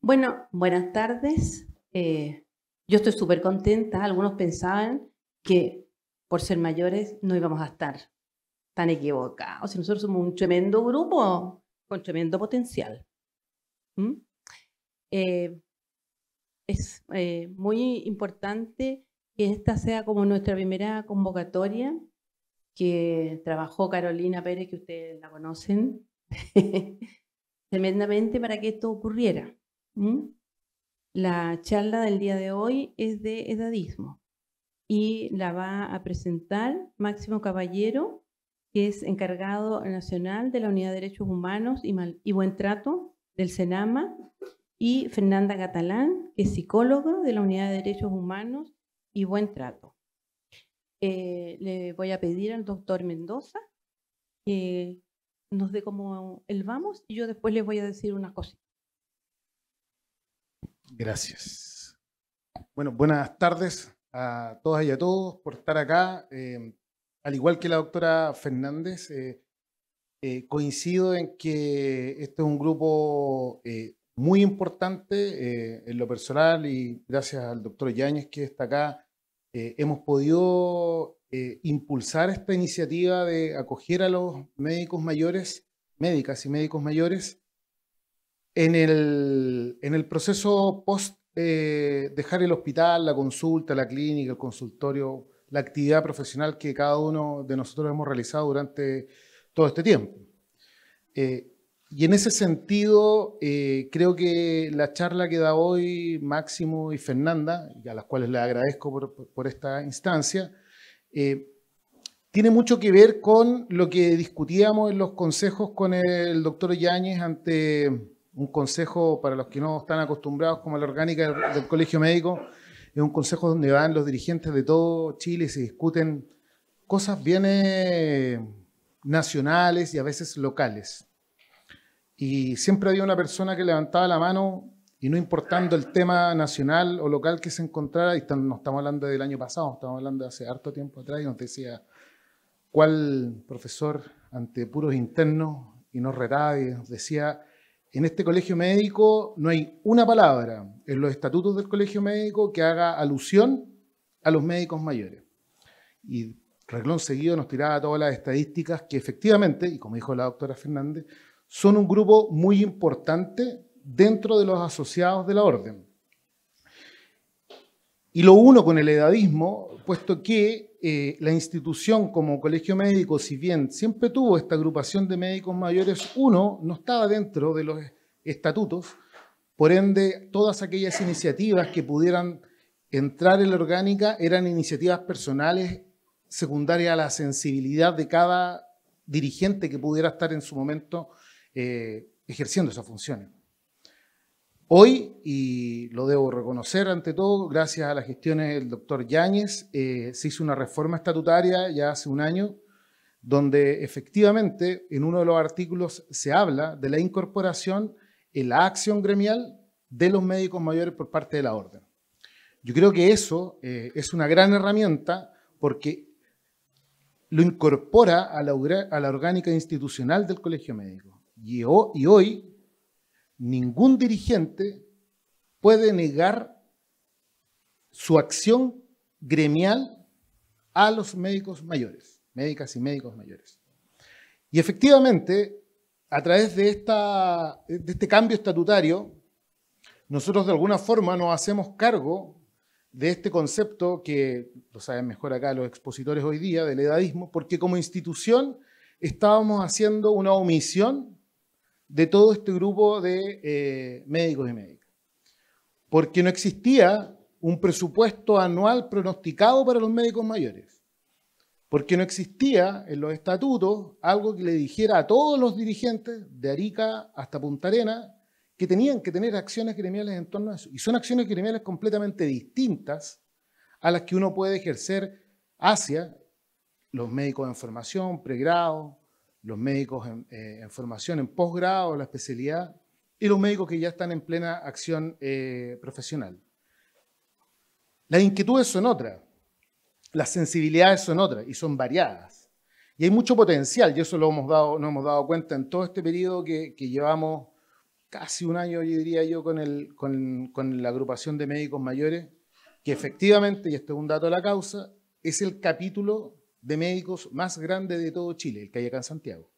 Bueno, buenas tardes. Eh, yo estoy súper contenta. Algunos pensaban que por ser mayores no íbamos a estar tan equivocados. nosotros somos un tremendo grupo con tremendo potencial. ¿Mm? Eh, es eh, muy importante que esta sea como nuestra primera convocatoria que trabajó Carolina Pérez, que ustedes la conocen, tremendamente para que esto ocurriera. ¿Mm? La charla del día de hoy es de edadismo y la va a presentar Máximo Caballero, que es encargado nacional de la Unidad de Derechos Humanos y, Buen Trato del Senama y Fernanda Catalán, que es psicóloga de la Unidad de Derechos Humanos y Buen Trato. Eh, le voy a pedir al doctor Mendoza que nos dé cómo el vamos y yo después les voy a decir unas cositas. Gracias. Bueno, buenas tardes a todas y a todos por estar acá. Em, al igual que la doctora Fernández, eh, eh, coincido en que este es un grupo eh, muy importante en lo personal y gracias al doctor Yáñez que está acá, hemos podido impulsar esta iniciativa de acoger a los médicos mayores, médicas y médicos mayores, en el, proceso post eh, dejar el hospital, la consulta, la clínica, el consultorio, la actividad profesional que cada uno de nosotros hemos realizado durante todo este tiempo. Eh, y en ese sentido, eh, creo que la charla que da hoy Máximo y Fernanda, a las cuales les agradezco por, esta instancia, tiene mucho que ver con lo que discutíamos en los consejos con el doctor Yáñez ante un consejo para los que no están acostumbrados como la orgánica del, colegio médico, es un consejo donde van los dirigentes de todo Chile y se discuten cosas bien eh, nacionales y a veces locales. Y siempre había una persona que levantaba la mano y no importando el tema nacional o local que se encontrara, y no estamos hablando del año pasado, estamos hablando hace harto tiempo atrás, y nos decía, ¿cuál profesor ante puros internos? Y no retaba y nos decía, en este colegio médico no hay una palabra en los estatutos del colegio médico que haga alusión a los médicos mayores. Y reglón seguido nos tiraba todas las estadísticas que efectivamente, y como dijo la doctora Fernández, son un grupo muy importante dentro de los asociados de la orden. Y lo uno con el edadismo, puesto que eh, la institución como colegio médico, si bien siempre tuvo esta agrupación de médicos mayores, uno no estaba dentro de los estatutos, por ende todas aquellas iniciativas que pudieran entrar en la orgánica eran iniciativas personales secundarias a la sensibilidad de cada dirigente que pudiera estar en su momento eh, ejerciendo esas funciones. Hoy, y lo debo reconocer ante todo, gracias a las gestiones del doctor Yáñez, eh, se hizo una reforma estatutaria ya hace un año, donde efectivamente en uno de los artículos se habla de la incorporación en la acción gremial de los médicos mayores por parte de la orden. Yo creo que eso eh, es una gran herramienta porque lo incorpora a la, orgánica institucional del colegio médico. y hoy ningún dirigente puede negar su acción gremial a los médicos mayores, médicas y médicos mayores. Y efectivamente, a través de, esta, de este cambio estatutario, nosotros de alguna forma nos hacemos cargo de este concepto que lo saben mejor acá los expositores hoy día del edadismo, porque como institución estábamos haciendo una omisión de todo este grupo de eh, médicos y médicas. Porque no existía un presupuesto anual pronosticado para los médicos mayores. Porque no existía en los estatutos algo que le dijera a todos los dirigentes, de Arica hasta Punta Arena, que tenían que tener acciones gremiales en torno a eso. Y son acciones gremiales completamente distintas a las que uno puede ejercer hacia los médicos en formación, pregrado, los médicos en, eh, en formación, en posgrado, la especialidad, y los médicos que ya están en plena acción eh, profesional. Las inquietudes son otras, las sensibilidades son otras y son variadas. Y hay mucho potencial, y eso lo hemos dado, nos hemos dado cuenta en todo este periodo que, llevamos casi un año, yo diría yo, con, con, con la agrupación de médicos mayores, que efectivamente, y esto es un dato de la causa, es el capítulo de médicos más grande de todo Chile, el que hay acá en Santiago.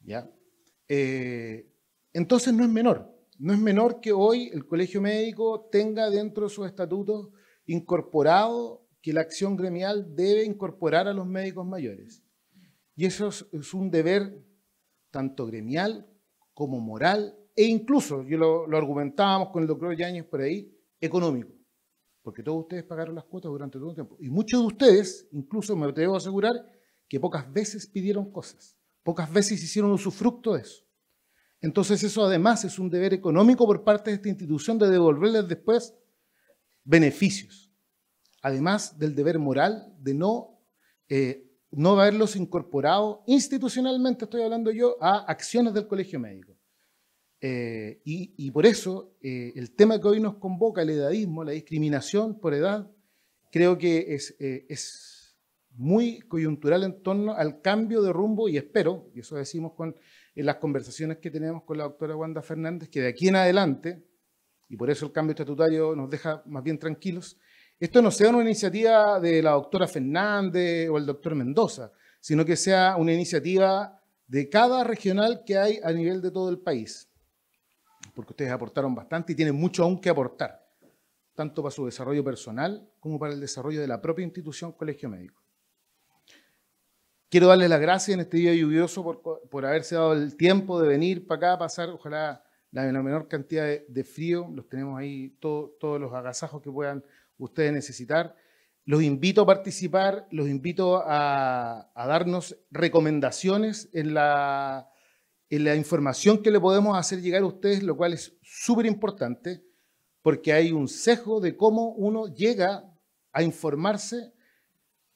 ¿ya? Eh, entonces no es menor, no es menor que hoy el Colegio Médico tenga dentro de sus estatutos incorporado que la acción gremial debe incorporar a los médicos mayores. Y eso es, un deber tanto gremial como moral e incluso, yo lo, lo argumentábamos con el doctor Yáñez por ahí, económico porque todos ustedes pagaron las cuotas durante todo el tiempo. Y muchos de ustedes, incluso me debo asegurar, que pocas veces pidieron cosas, pocas veces hicieron usufructo de eso. Entonces eso además es un deber económico por parte de esta institución de devolverles después beneficios, además del deber moral de no, eh, no haberlos incorporado institucionalmente, estoy hablando yo, a acciones del colegio médico. Eh, y, por eso eh, el tema que hoy nos convoca, el edadismo, la discriminación por edad, creo que es, eh, es muy coyuntural en torno al cambio de rumbo y espero, y eso decimos con, en las conversaciones que tenemos con la doctora Wanda Fernández, que de aquí en adelante, y por eso el cambio estatutario nos deja más bien tranquilos, esto no sea una iniciativa de la doctora Fernández o el doctor Mendoza, sino que sea una iniciativa de cada regional que hay a nivel de todo el país porque ustedes aportaron bastante y tienen mucho aún que aportar, tanto para su desarrollo personal como para el desarrollo de la propia institución Colegio Médico. Quiero darles las gracias en este día lluvioso por, haberse dado el tiempo de venir para acá, a pasar, ojalá la, menor cantidad de, frío, los tenemos ahí todos los agasajos que puedan ustedes necesitar. Los invito a participar, los invito a darnos recomendaciones en la, la información que le podemos hacer llegar a ustedes, lo cual es súper importante, porque hay un sesgo de cómo uno llega a informarse.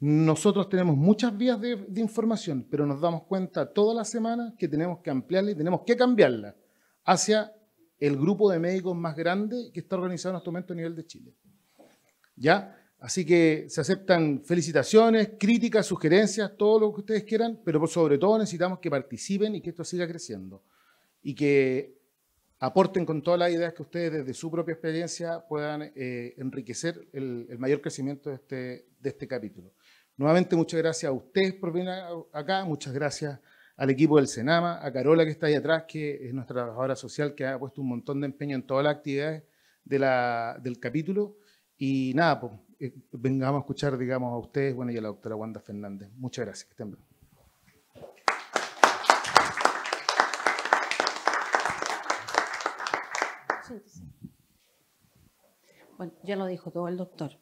Nosotros tenemos muchas vías de, información, pero nos damos cuenta todas las semanas que tenemos que ampliarla y tenemos que cambiarla hacia el grupo de médicos más grande que está organizado en este momento a nivel de Chile. ¿Ya? Así que se aceptan felicitaciones, críticas, sugerencias, todo lo que ustedes quieran, pero sobre todo necesitamos que participen y que esto siga creciendo y que aporten con todas las ideas que ustedes desde su propia experiencia puedan eh, enriquecer el, mayor crecimiento de este, de este capítulo. Nuevamente, muchas gracias a ustedes por venir acá, muchas gracias al equipo del Senama, a Carola que está ahí atrás, que es nuestra trabajadora social que ha puesto un montón de empeño en todas las actividades de la, del capítulo. Y nada, pues eh, vengamos a escuchar, digamos, a ustedes, bueno, y a la doctora Wanda Fernández. Muchas gracias, que estén Bueno, ya lo dijo todo el doctor.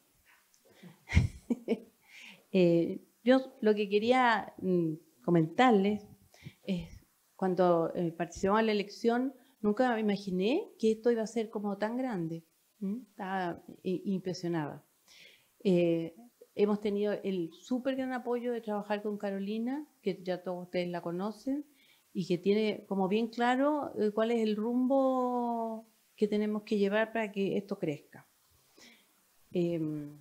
Eh, yo lo que quería mm, comentarles es, cuando eh, participamos en la elección, nunca me imaginé que esto iba a ser como tan grande. Estaba impresionada. Eh, hemos tenido el súper gran apoyo de trabajar con Carolina, que ya todos ustedes la conocen, y que tiene como bien claro eh, cuál es el rumbo que tenemos que llevar para que esto crezca. Em,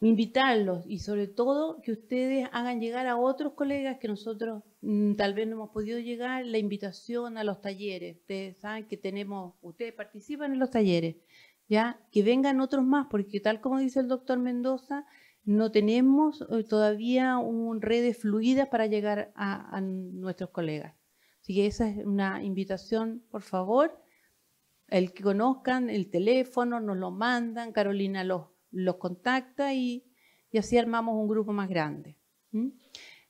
invitarlos y sobre todo que ustedes hagan llegar a otros colegas que nosotros mm, tal vez no hemos podido llegar la invitación a los talleres. Ustedes saben que tenemos, ustedes participan en los talleres, ¿ya? Que vengan otros más, porque tal como dice el doctor Mendoza, no tenemos eh, todavía un redes fluidas para llegar a, nuestros colegas. Así que esa es una invitación, por favor. El que conozcan el teléfono, nos lo mandan, Carolina los, contacta y, así armamos un grupo más grande.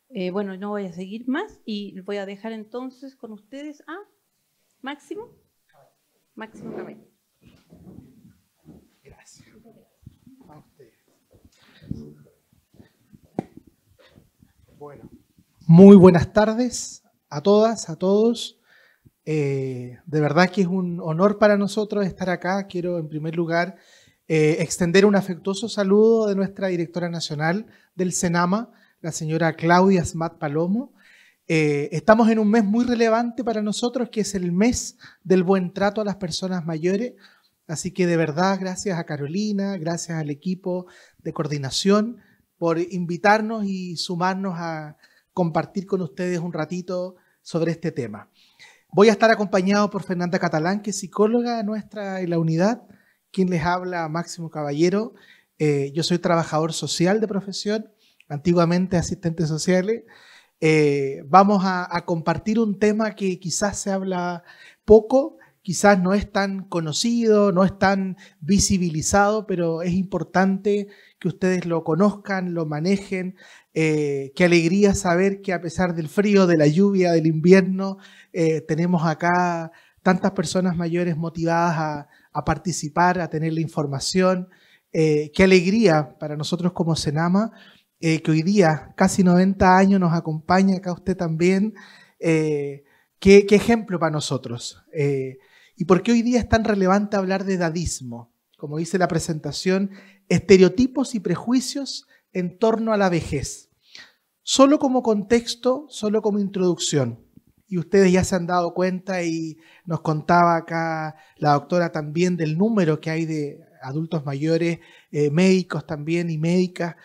Eh, bueno, no voy a seguir más y voy a dejar entonces con ustedes a Máximo. Máximo Bueno, muy buenas tardes a todas, a todos. Eh, de verdad que es un honor para nosotros estar acá. Quiero, en primer lugar, eh, extender un afectuoso saludo de nuestra directora nacional del SENAMA, la señora Claudia Smat Palomo. Eh, estamos en un mes muy relevante para nosotros, que es el mes del buen trato a las personas mayores, Así que de verdad, gracias a Carolina, gracias al equipo de coordinación por invitarnos y sumarnos a compartir con ustedes un ratito sobre este tema. Voy a estar acompañado por Fernanda Catalán, que es psicóloga nuestra en la unidad, quien les habla Máximo Caballero. Eh, yo soy trabajador social de profesión, antiguamente asistente social. Eh, vamos a, a compartir un tema que quizás se habla poco, quizás no es tan conocido, no es tan visibilizado, pero es importante que ustedes lo conozcan, lo manejen. Eh, qué alegría saber que a pesar del frío, de la lluvia, del invierno, eh, tenemos acá tantas personas mayores motivadas a, participar, a tener la información. Eh, qué alegría para nosotros como Senama, que hoy día, casi 90 años, nos acompaña acá usted también. Qué, ejemplo para nosotros. ¿Y por qué hoy día es tan relevante hablar de dadismo? Como dice la presentación, estereotipos y prejuicios en torno a la vejez. Solo como contexto, solo como introducción. Y ustedes ya se han dado cuenta y nos contaba acá la doctora también del número que hay de adultos mayores, eh, médicos también y médicas.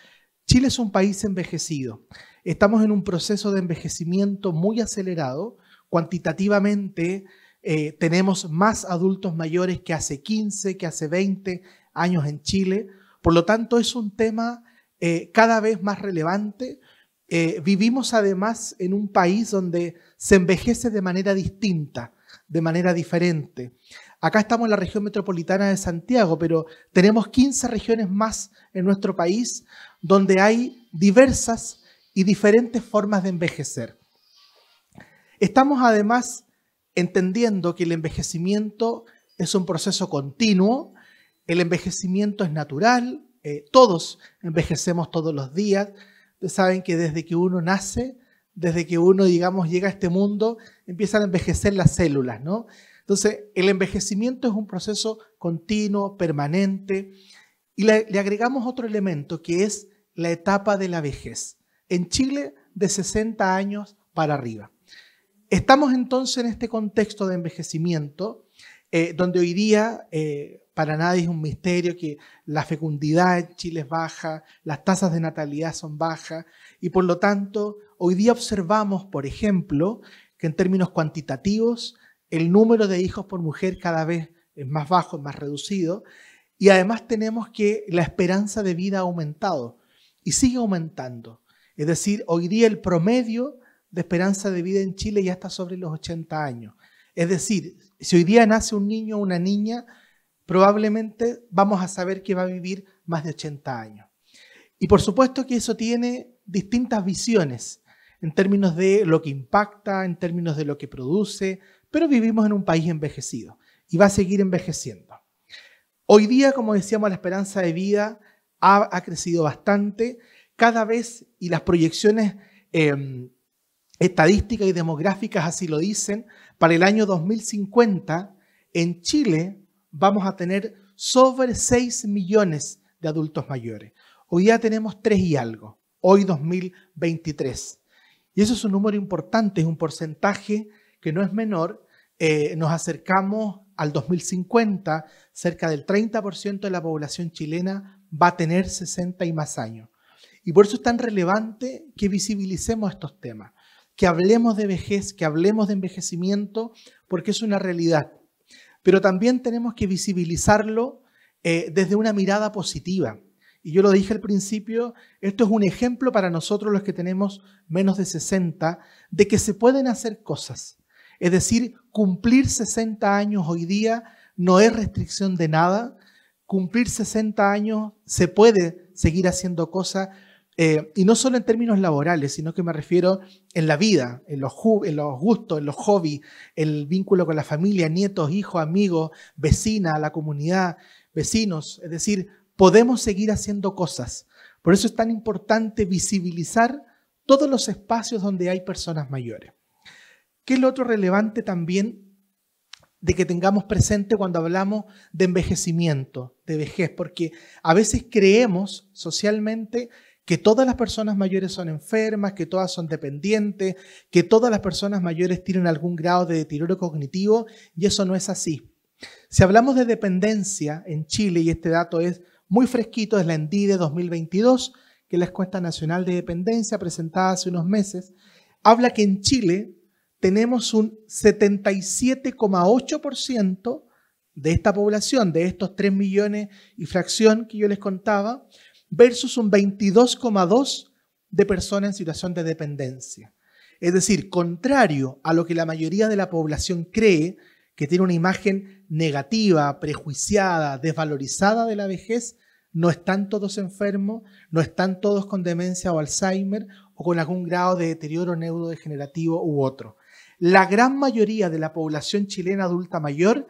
Chile es un país envejecido. Estamos en un proceso de envejecimiento muy acelerado. Cuantitativamente eh, tenemos más adultos mayores que hace 15, que hace 20 años en Chile. Por lo tanto, es un tema eh, cada vez más relevante. Eh, vivimos además en un país donde se envejece de manera distinta, de manera diferente. Acá estamos en la región metropolitana de Santiago, pero tenemos 15 regiones más en nuestro país donde hay diversas y diferentes formas de envejecer. Estamos además entendiendo que el envejecimiento es un proceso continuo, el envejecimiento es natural, eh, todos envejecemos todos los días, saben que desde que uno nace, desde que uno, digamos, llega a este mundo, empiezan a envejecer las células, ¿no? Entonces, el envejecimiento es un proceso continuo, permanente, y le agregamos otro elemento que es la etapa de la vejez. En Chile, de 60 años para arriba estamos entonces en este contexto de envejecimiento, eh, donde hoy día eh, para nadie es un misterio que la fecundidad en Chile es baja, las tasas de natalidad son bajas, y por lo tanto hoy día observamos, por ejemplo, que en términos cuantitativos el número de hijos por mujer cada vez es más bajo, es más reducido, y además tenemos que la esperanza de vida ha aumentado y sigue aumentando. Es decir, hoy día el promedio de esperanza de vida en Chile ya está sobre los 80 años. Es decir, si hoy día nace un niño o una niña, probablemente vamos a saber que va a vivir más de 80 años. Y por supuesto que eso tiene distintas visiones en términos de lo que impacta, en términos de lo que produce, pero vivimos en un país envejecido y va a seguir envejeciendo. Hoy día, como decíamos, la esperanza de vida ha, crecido bastante, cada vez y las proyecciones eh, estadísticas y demográficas así lo dicen, para el año 2050 en Chile vamos a tener sobre 6 millones de adultos mayores. Hoy ya tenemos 3 y algo, hoy 2023. Y eso es un número importante, es un porcentaje que no es menor. Eh, nos acercamos al 2050, cerca del 30% de la población chilena va a tener 60 y más años. Y por eso es tan relevante que visibilicemos estos temas que hablemos de vejez, que hablemos de envejecimiento, porque es una realidad. Pero también tenemos que visibilizarlo eh, desde una mirada positiva. Y yo lo dije al principio, esto es un ejemplo para nosotros los que tenemos menos de 60, de que se pueden hacer cosas. Es decir, cumplir 60 años hoy día no es restricción de nada. Cumplir 60 años se puede seguir haciendo cosas eh, y no solo en términos laborales, sino que me refiero en la vida, en los, en los gustos, en los hobbies, el vínculo con la familia, nietos, hijos, amigos, vecina, la comunidad, vecinos. Es decir, podemos seguir haciendo cosas. Por eso es tan importante visibilizar todos los espacios donde hay personas mayores. ¿Qué es lo otro relevante también de que tengamos presente cuando hablamos de envejecimiento, de vejez? Porque a veces creemos socialmente que todas las personas mayores son enfermas, que todas son dependientes, que todas las personas mayores tienen algún grado de deterioro cognitivo y eso no es así. Si hablamos de dependencia en Chile, y este dato es muy fresquito, es la ENDIDE 2022, que es la encuesta nacional de dependencia presentada hace unos meses, habla que en Chile tenemos un 77,8% de esta población, de estos 3 millones y fracción que yo les contaba, versus un 22,2 de personas en situación de dependencia. Es decir, contrario a lo que la mayoría de la población cree, que tiene una imagen negativa, prejuiciada, desvalorizada de la vejez, no están todos enfermos, no están todos con demencia o Alzheimer o con algún grado de deterioro neurodegenerativo u otro. La gran mayoría de la población chilena adulta mayor,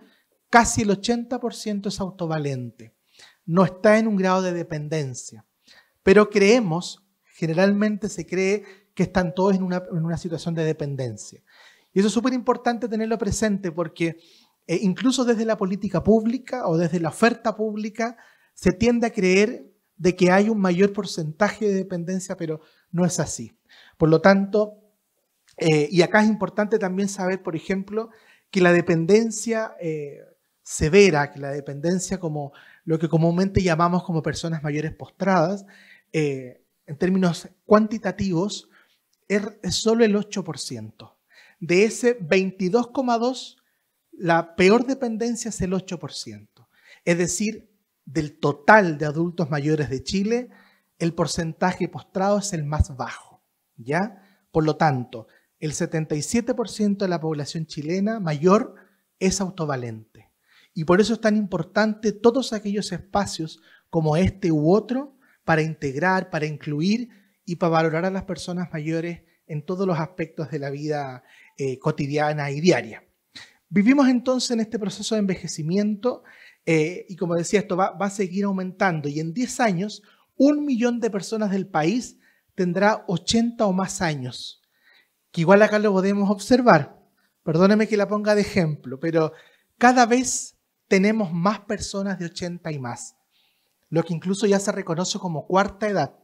casi el 80% es autovalente no está en un grado de dependencia. Pero creemos, generalmente se cree que están todos en una, situación de dependencia. Y eso es súper importante tenerlo presente porque eh, incluso desde la política pública o desde la oferta pública se tiende a creer de que hay un mayor porcentaje de dependencia, pero no es así. Por lo tanto, eh, y acá es importante también saber, por ejemplo, que la dependencia eh, severa, que la dependencia como lo que comúnmente llamamos como personas mayores postradas, eh, en términos cuantitativos, es, solo el 8%. De ese 22,2%, la peor dependencia es el 8%. Es decir, del total de adultos mayores de Chile, el porcentaje postrado es el más bajo, ¿ya? Por lo tanto, el 77% de la población chilena mayor es autovalente. Y por eso es tan importante todos aquellos espacios como este u otro para integrar, para incluir y para valorar a las personas mayores en todos los aspectos de la vida eh, cotidiana y diaria. Vivimos entonces en este proceso de envejecimiento eh, y como decía, esto va, va a seguir aumentando y en 10 años un millón de personas del país tendrá 80 o más años, que igual acá lo podemos observar. Perdóneme que la ponga de ejemplo, pero cada vez tenemos más personas de 80 y más, lo que incluso ya se reconoce como cuarta edad.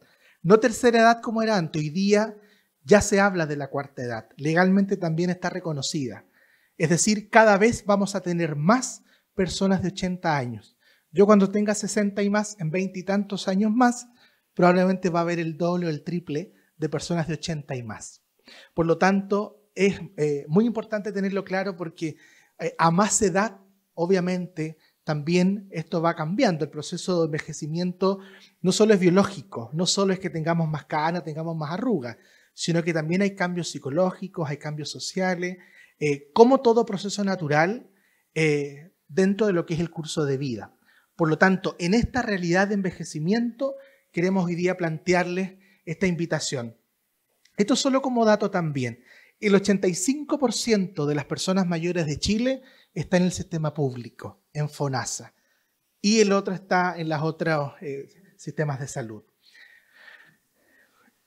No tercera edad como era antes, hoy día ya se habla de la cuarta edad, legalmente también está reconocida. Es decir, cada vez vamos a tener más personas de 80 años. Yo cuando tenga 60 y más, en 20 y tantos años más, probablemente va a haber el doble o el triple de personas de 80 y más. Por lo tanto, es eh, muy importante tenerlo claro porque eh, a más edad obviamente también esto va cambiando. El proceso de envejecimiento no solo es biológico, no solo es que tengamos más cana tengamos más arrugas, sino que también hay cambios psicológicos, hay cambios sociales, eh, como todo proceso natural eh, dentro de lo que es el curso de vida. Por lo tanto, en esta realidad de envejecimiento queremos hoy día plantearles esta invitación. Esto solo como dato también el 85% de las personas mayores de Chile está en el sistema público, en FONASA, y el otro está en los otros eh, sistemas de salud.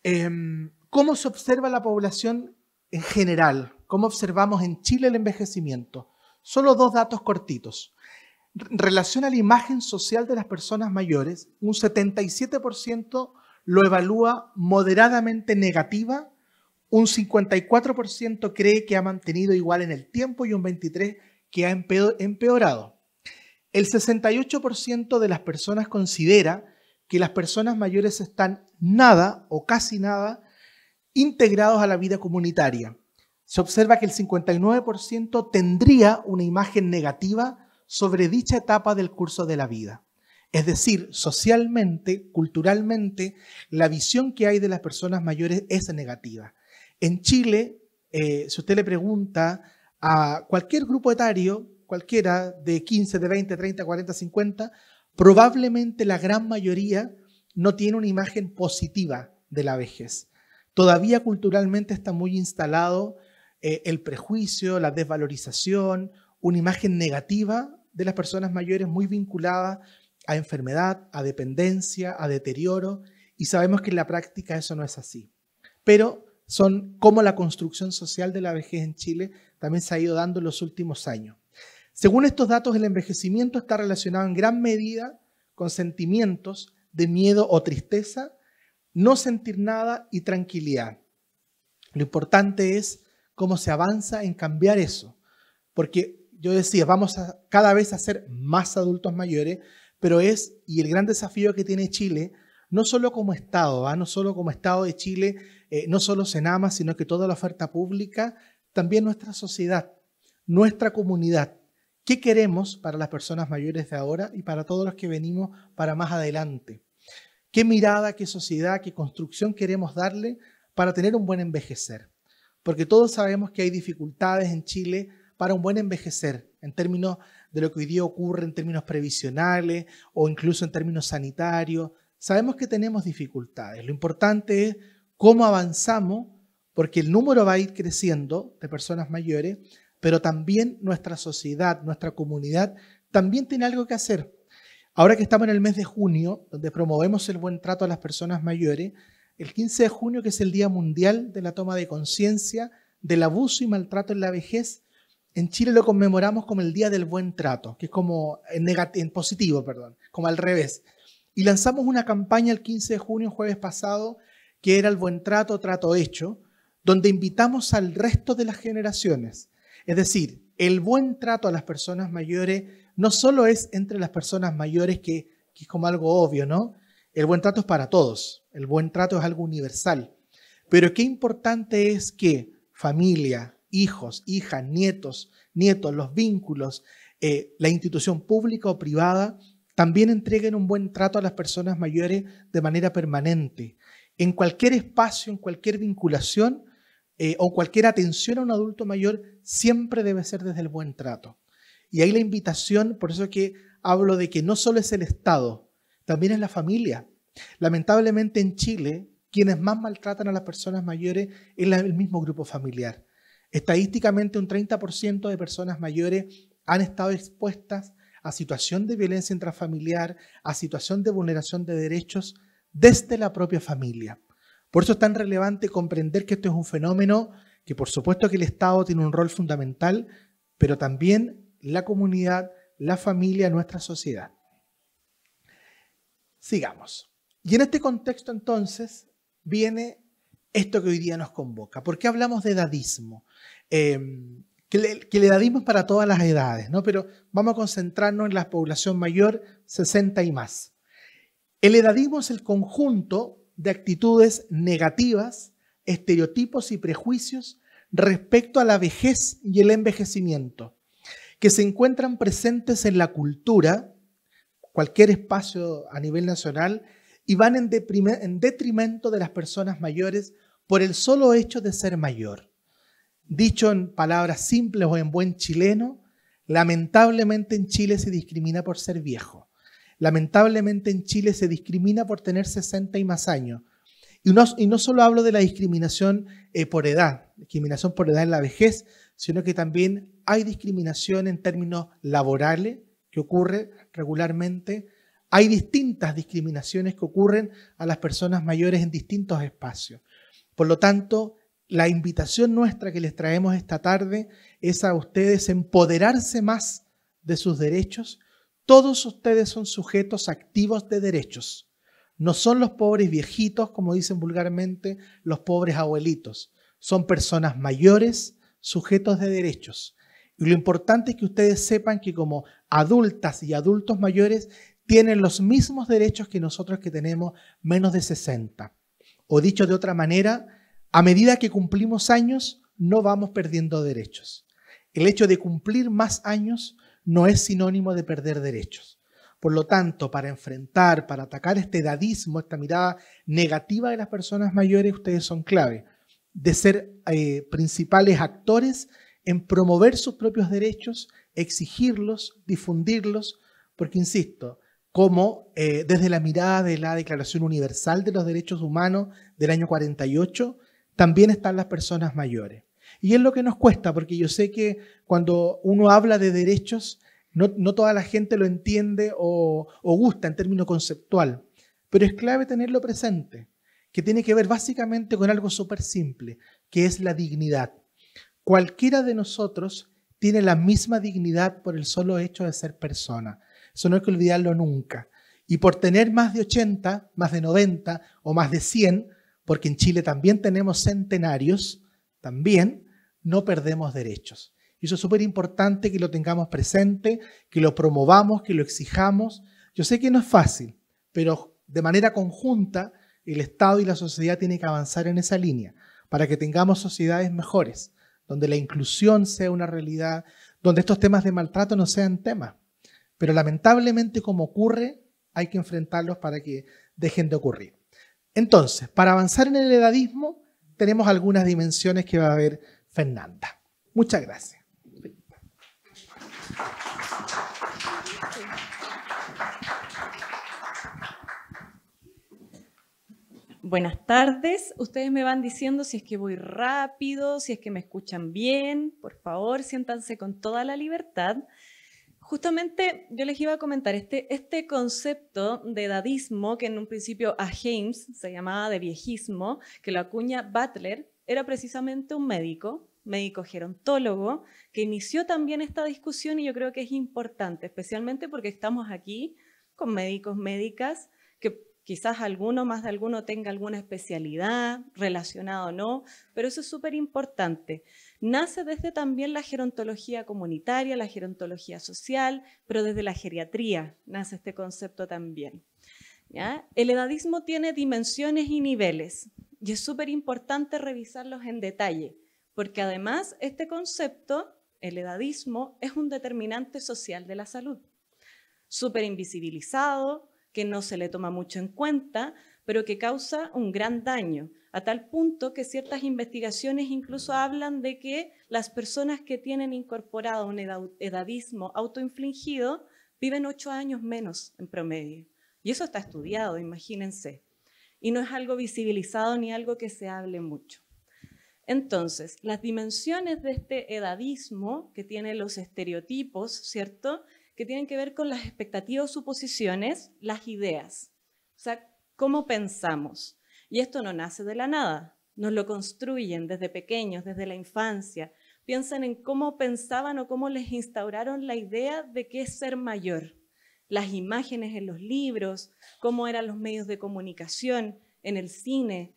Em, ¿Cómo se observa la población en general? ¿Cómo observamos en Chile el envejecimiento? Solo dos datos cortitos. En relación a la imagen social de las personas mayores, un 77% lo evalúa moderadamente negativa un 54% cree que ha mantenido igual en el tiempo y un 23% que ha empeorado. El 68% de las personas considera que las personas mayores están nada o casi nada integrados a la vida comunitaria. Se observa que el 59% tendría una imagen negativa sobre dicha etapa del curso de la vida. Es decir, socialmente, culturalmente, la visión que hay de las personas mayores es negativa. En Chile, eh, si usted le pregunta a cualquier grupo etario, cualquiera de 15, de 20, 30, 40, 50, probablemente la gran mayoría no tiene una imagen positiva de la vejez. Todavía culturalmente está muy instalado eh, el prejuicio, la desvalorización, una imagen negativa de las personas mayores muy vinculada a enfermedad, a dependencia, a deterioro, y sabemos que en la práctica eso no es así. Pero son cómo la construcción social de la vejez en Chile también se ha ido dando en los últimos años. Según estos datos, el envejecimiento está relacionado en gran medida con sentimientos de miedo o tristeza, no sentir nada y tranquilidad. Lo importante es cómo se avanza en cambiar eso, porque yo decía, vamos a cada vez a ser más adultos mayores, pero es, y el gran desafío que tiene Chile, no solo como Estado, ¿ah? no solo como Estado de Chile, eh, no solo Senama, sino que toda la oferta pública, también nuestra sociedad, nuestra comunidad. ¿Qué queremos para las personas mayores de ahora y para todos los que venimos para más adelante? ¿Qué mirada, qué sociedad, qué construcción queremos darle para tener un buen envejecer? Porque todos sabemos que hay dificultades en Chile para un buen envejecer en términos de lo que hoy día ocurre en términos previsionales o incluso en términos sanitarios, sabemos que tenemos dificultades. Lo importante es cómo avanzamos, porque el número va a ir creciendo de personas mayores, pero también nuestra sociedad, nuestra comunidad, también tiene algo que hacer. Ahora que estamos en el mes de junio, donde promovemos el buen trato a las personas mayores, el 15 de junio, que es el Día Mundial de la Toma de Conciencia del Abuso y Maltrato en la Vejez, en Chile lo conmemoramos como el Día del Buen Trato, que es como en, positivo, perdón, como al revés. Y lanzamos una campaña el 15 de junio, jueves pasado, que era el buen trato, trato hecho, donde invitamos al resto de las generaciones. Es decir, el buen trato a las personas mayores no solo es entre las personas mayores, que, es como algo obvio, ¿no? El buen trato es para todos, el buen trato es algo universal. Pero qué importante es que familia, hijos, hijas, nietos, nietos, los vínculos, eh, la institución pública o privada, también entreguen un buen trato a las personas mayores de manera permanente. En cualquier espacio, en cualquier vinculación eh, o cualquier atención a un adulto mayor, siempre debe ser desde el buen trato. Y ahí la invitación, por eso que hablo de que no solo es el Estado, también es la familia. Lamentablemente en Chile, quienes más maltratan a las personas mayores es el mismo grupo familiar. Estadísticamente un 30% de personas mayores han estado expuestas a situación de violencia intrafamiliar, a situación de vulneración de derechos desde la propia familia. Por eso es tan relevante comprender que esto es un fenómeno que por supuesto que el Estado tiene un rol fundamental, pero también la comunidad, la familia, nuestra sociedad. Sigamos. Y en este contexto entonces viene esto que hoy día nos convoca. ¿Por qué hablamos de dadismo? Em, que le, edadismo para todas las edades, ¿no? Pero vamos a concentrarnos en la población mayor 60 y más. El edadismo es el conjunto de actitudes negativas, estereotipos y prejuicios respecto a la vejez y el envejecimiento, que se encuentran presentes en la cultura, cualquier espacio a nivel nacional, y van en detrimento de las personas mayores por el solo hecho de ser mayor. Dicho en palabras simples o en buen chileno, lamentablemente en Chile se discrimina por ser viejo. Lamentablemente en Chile se discrimina por tener 60 y más años. Y no, solo hablo de la discriminación eh, por edad, discriminación por edad en la vejez, sino que también hay discriminación en términos laborales que ocurre regularmente. Hay distintas discriminaciones que ocurren a las personas mayores en distintos espacios. Por lo tanto, la invitación nuestra que les traemos esta tarde es a ustedes empoderarse más de sus derechos. Todos ustedes son sujetos activos de derechos. No son los pobres viejitos, como dicen vulgarmente, los pobres abuelitos. Son personas mayores, sujetos de derechos. Y lo importante es que ustedes sepan que como adultas y adultos mayores tienen los mismos derechos que nosotros que tenemos menos de 60. O dicho de otra manera, a medida que cumplimos años, no vamos perdiendo derechos. El hecho de cumplir más años no es sinónimo de perder derechos. Por lo tanto, para enfrentar, para atacar este edadismo, esta mirada negativa de las personas mayores, ustedes son clave de ser eh, principales actores en promover sus propios derechos, exigirlos, difundirlos, porque, insisto, como eh, desde la mirada de la Declaración Universal de los Derechos Humanos del año 48, también están las personas mayores. Y es lo que nos cuesta, porque yo sé que cuando uno habla de derechos, no, toda la gente lo entiende o, o gusta en término conceptual, pero es clave tenerlo presente, que tiene que ver básicamente con algo súper simple, que es la dignidad. Cualquiera de nosotros tiene la misma dignidad por el solo hecho de ser persona. Eso no hay que olvidarlo nunca. Y por tener más de 80, más de 90 o más de 100, porque en Chile también tenemos centenarios, también no perdemos derechos. Y eso es súper importante que lo tengamos presente, que lo promovamos, que lo exijamos. Yo sé que no es fácil, pero de manera conjunta el Estado y la sociedad tienen que avanzar en esa línea para que tengamos sociedades mejores, donde la inclusión sea una realidad, donde estos temas de maltrato no sean temas. Pero lamentablemente, como ocurre, hay que enfrentarlos para que dejen de ocurrir. Entonces, para avanzar en el edadismo, tenemos algunas dimensiones que va a ver Fernanda. Muchas gracias. Buenas tardes. Ustedes me van diciendo si es que voy rápido, si es que me escuchan bien. Por favor, siéntanse con toda la libertad justamente yo les iba a comentar este, este concepto de dadismo que en un principio a James se llamaba de viejismo, que lo acuña Butler, era precisamente un médico, médico gerontólogo, que inició también esta discusión y yo creo que es importante, especialmente porque estamos aquí con médicos, médicas, que quizás alguno, más de alguno, tenga alguna especialidad relacionada o no, pero eso es súper importante nace desde también la gerontología comunitaria, la gerontología social, pero desde la geriatría nace este concepto también. El edadismo tiene dimensiones y niveles y es súper importante revisarlos en detalle, porque además este concepto, el edadismo, es un determinante social de la salud, súper invisibilizado, que no se le toma mucho en cuenta, pero que causa un gran daño, a tal punto que ciertas investigaciones incluso hablan de que las personas que tienen incorporado un edadismo autoinfligido viven ocho años menos en promedio. Y eso está estudiado, imagínense. Y no es algo visibilizado ni algo que se hable mucho. Entonces, las dimensiones de este edadismo que tiene los estereotipos, ¿cierto? Que tienen que ver con las expectativas, suposiciones, las ideas. O sea, cómo pensamos. Y esto no nace de la nada, nos lo construyen desde pequeños, desde la infancia. Piensan en cómo pensaban o cómo les instauraron la idea de qué es ser mayor. Las imágenes en los libros, cómo eran los medios de comunicación, en el cine,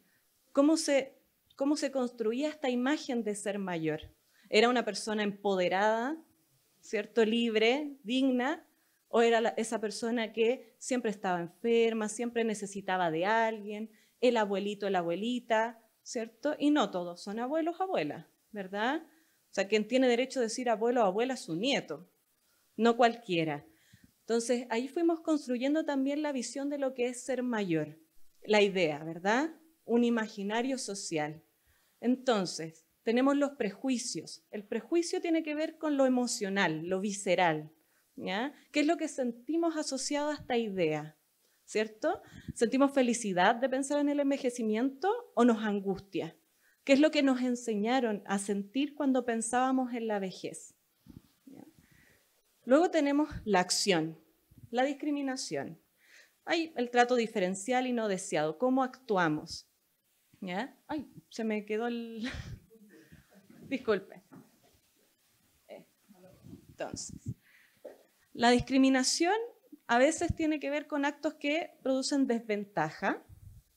cómo se, cómo se construía esta imagen de ser mayor. Era una persona empoderada, ¿cierto? Libre, digna, o era esa persona que siempre estaba enferma, siempre necesitaba de alguien, el abuelito, la abuelita, ¿cierto? Y no todos son abuelos, abuelas, ¿verdad? O sea, quien tiene derecho a decir abuelo o abuela su nieto, no cualquiera. Entonces, ahí fuimos construyendo también la visión de lo que es ser mayor, la idea, ¿verdad? Un imaginario social. Entonces, tenemos los prejuicios. El prejuicio tiene que ver con lo emocional, lo visceral. ¿Qué es lo que sentimos asociado a esta idea? ¿Cierto? ¿Sentimos felicidad de pensar en el envejecimiento o nos angustia? ¿Qué es lo que nos enseñaron a sentir cuando pensábamos en la vejez? Luego tenemos la acción, la discriminación. Hay el trato diferencial y no deseado, cómo actuamos. Ay, se me quedó el... Disculpe. Eh, entonces, la discriminación a veces tiene que ver con actos que producen desventaja,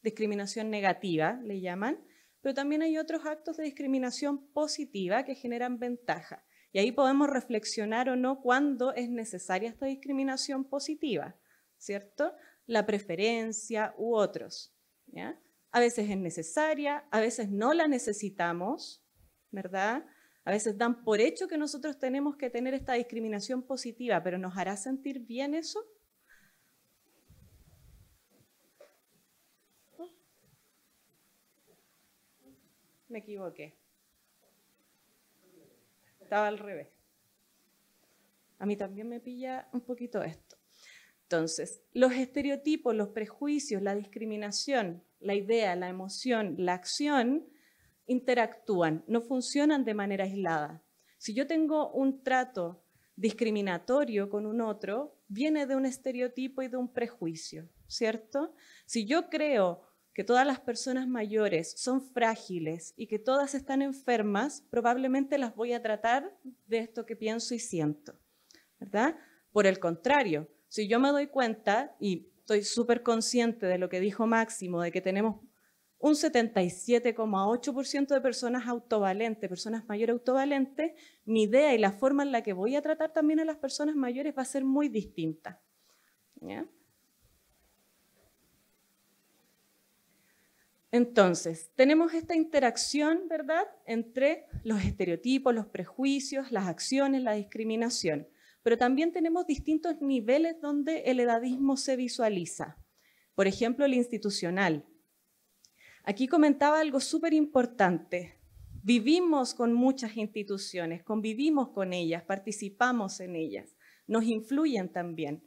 discriminación negativa le llaman, pero también hay otros actos de discriminación positiva que generan ventaja. Y ahí podemos reflexionar o no cuándo es necesaria esta discriminación positiva, ¿cierto? La preferencia u otros. A veces es necesaria, a veces no la necesitamos, ¿verdad? A veces dan por hecho que nosotros tenemos que tener esta discriminación positiva, pero ¿nos hará sentir bien eso? Me equivoqué. Estaba al revés. A mí también me pilla un poquito esto. Entonces, los estereotipos, los prejuicios, la discriminación, la idea, la emoción, la acción, interactúan, no funcionan de manera aislada. Si yo tengo un trato discriminatorio con un otro, viene de un estereotipo y de un prejuicio, ¿cierto? Si yo creo que todas las personas mayores son frágiles y que todas están enfermas, probablemente las voy a tratar de esto que pienso y siento, ¿verdad? Por el contrario, si yo me doy cuenta y estoy súper consciente de lo que dijo Máximo, de que tenemos un 77,8% de personas autovalentes, personas mayores autovalentes, mi idea y la forma en la que voy a tratar también a las personas mayores va a ser muy distinta. Entonces, tenemos esta interacción, ¿verdad?, entre los estereotipos, los prejuicios, las acciones, la discriminación, pero también tenemos distintos niveles donde el edadismo se visualiza. Por ejemplo, el institucional, Aquí comentaba algo súper importante. Vivimos con muchas instituciones, convivimos con ellas, participamos en ellas, nos influyen también.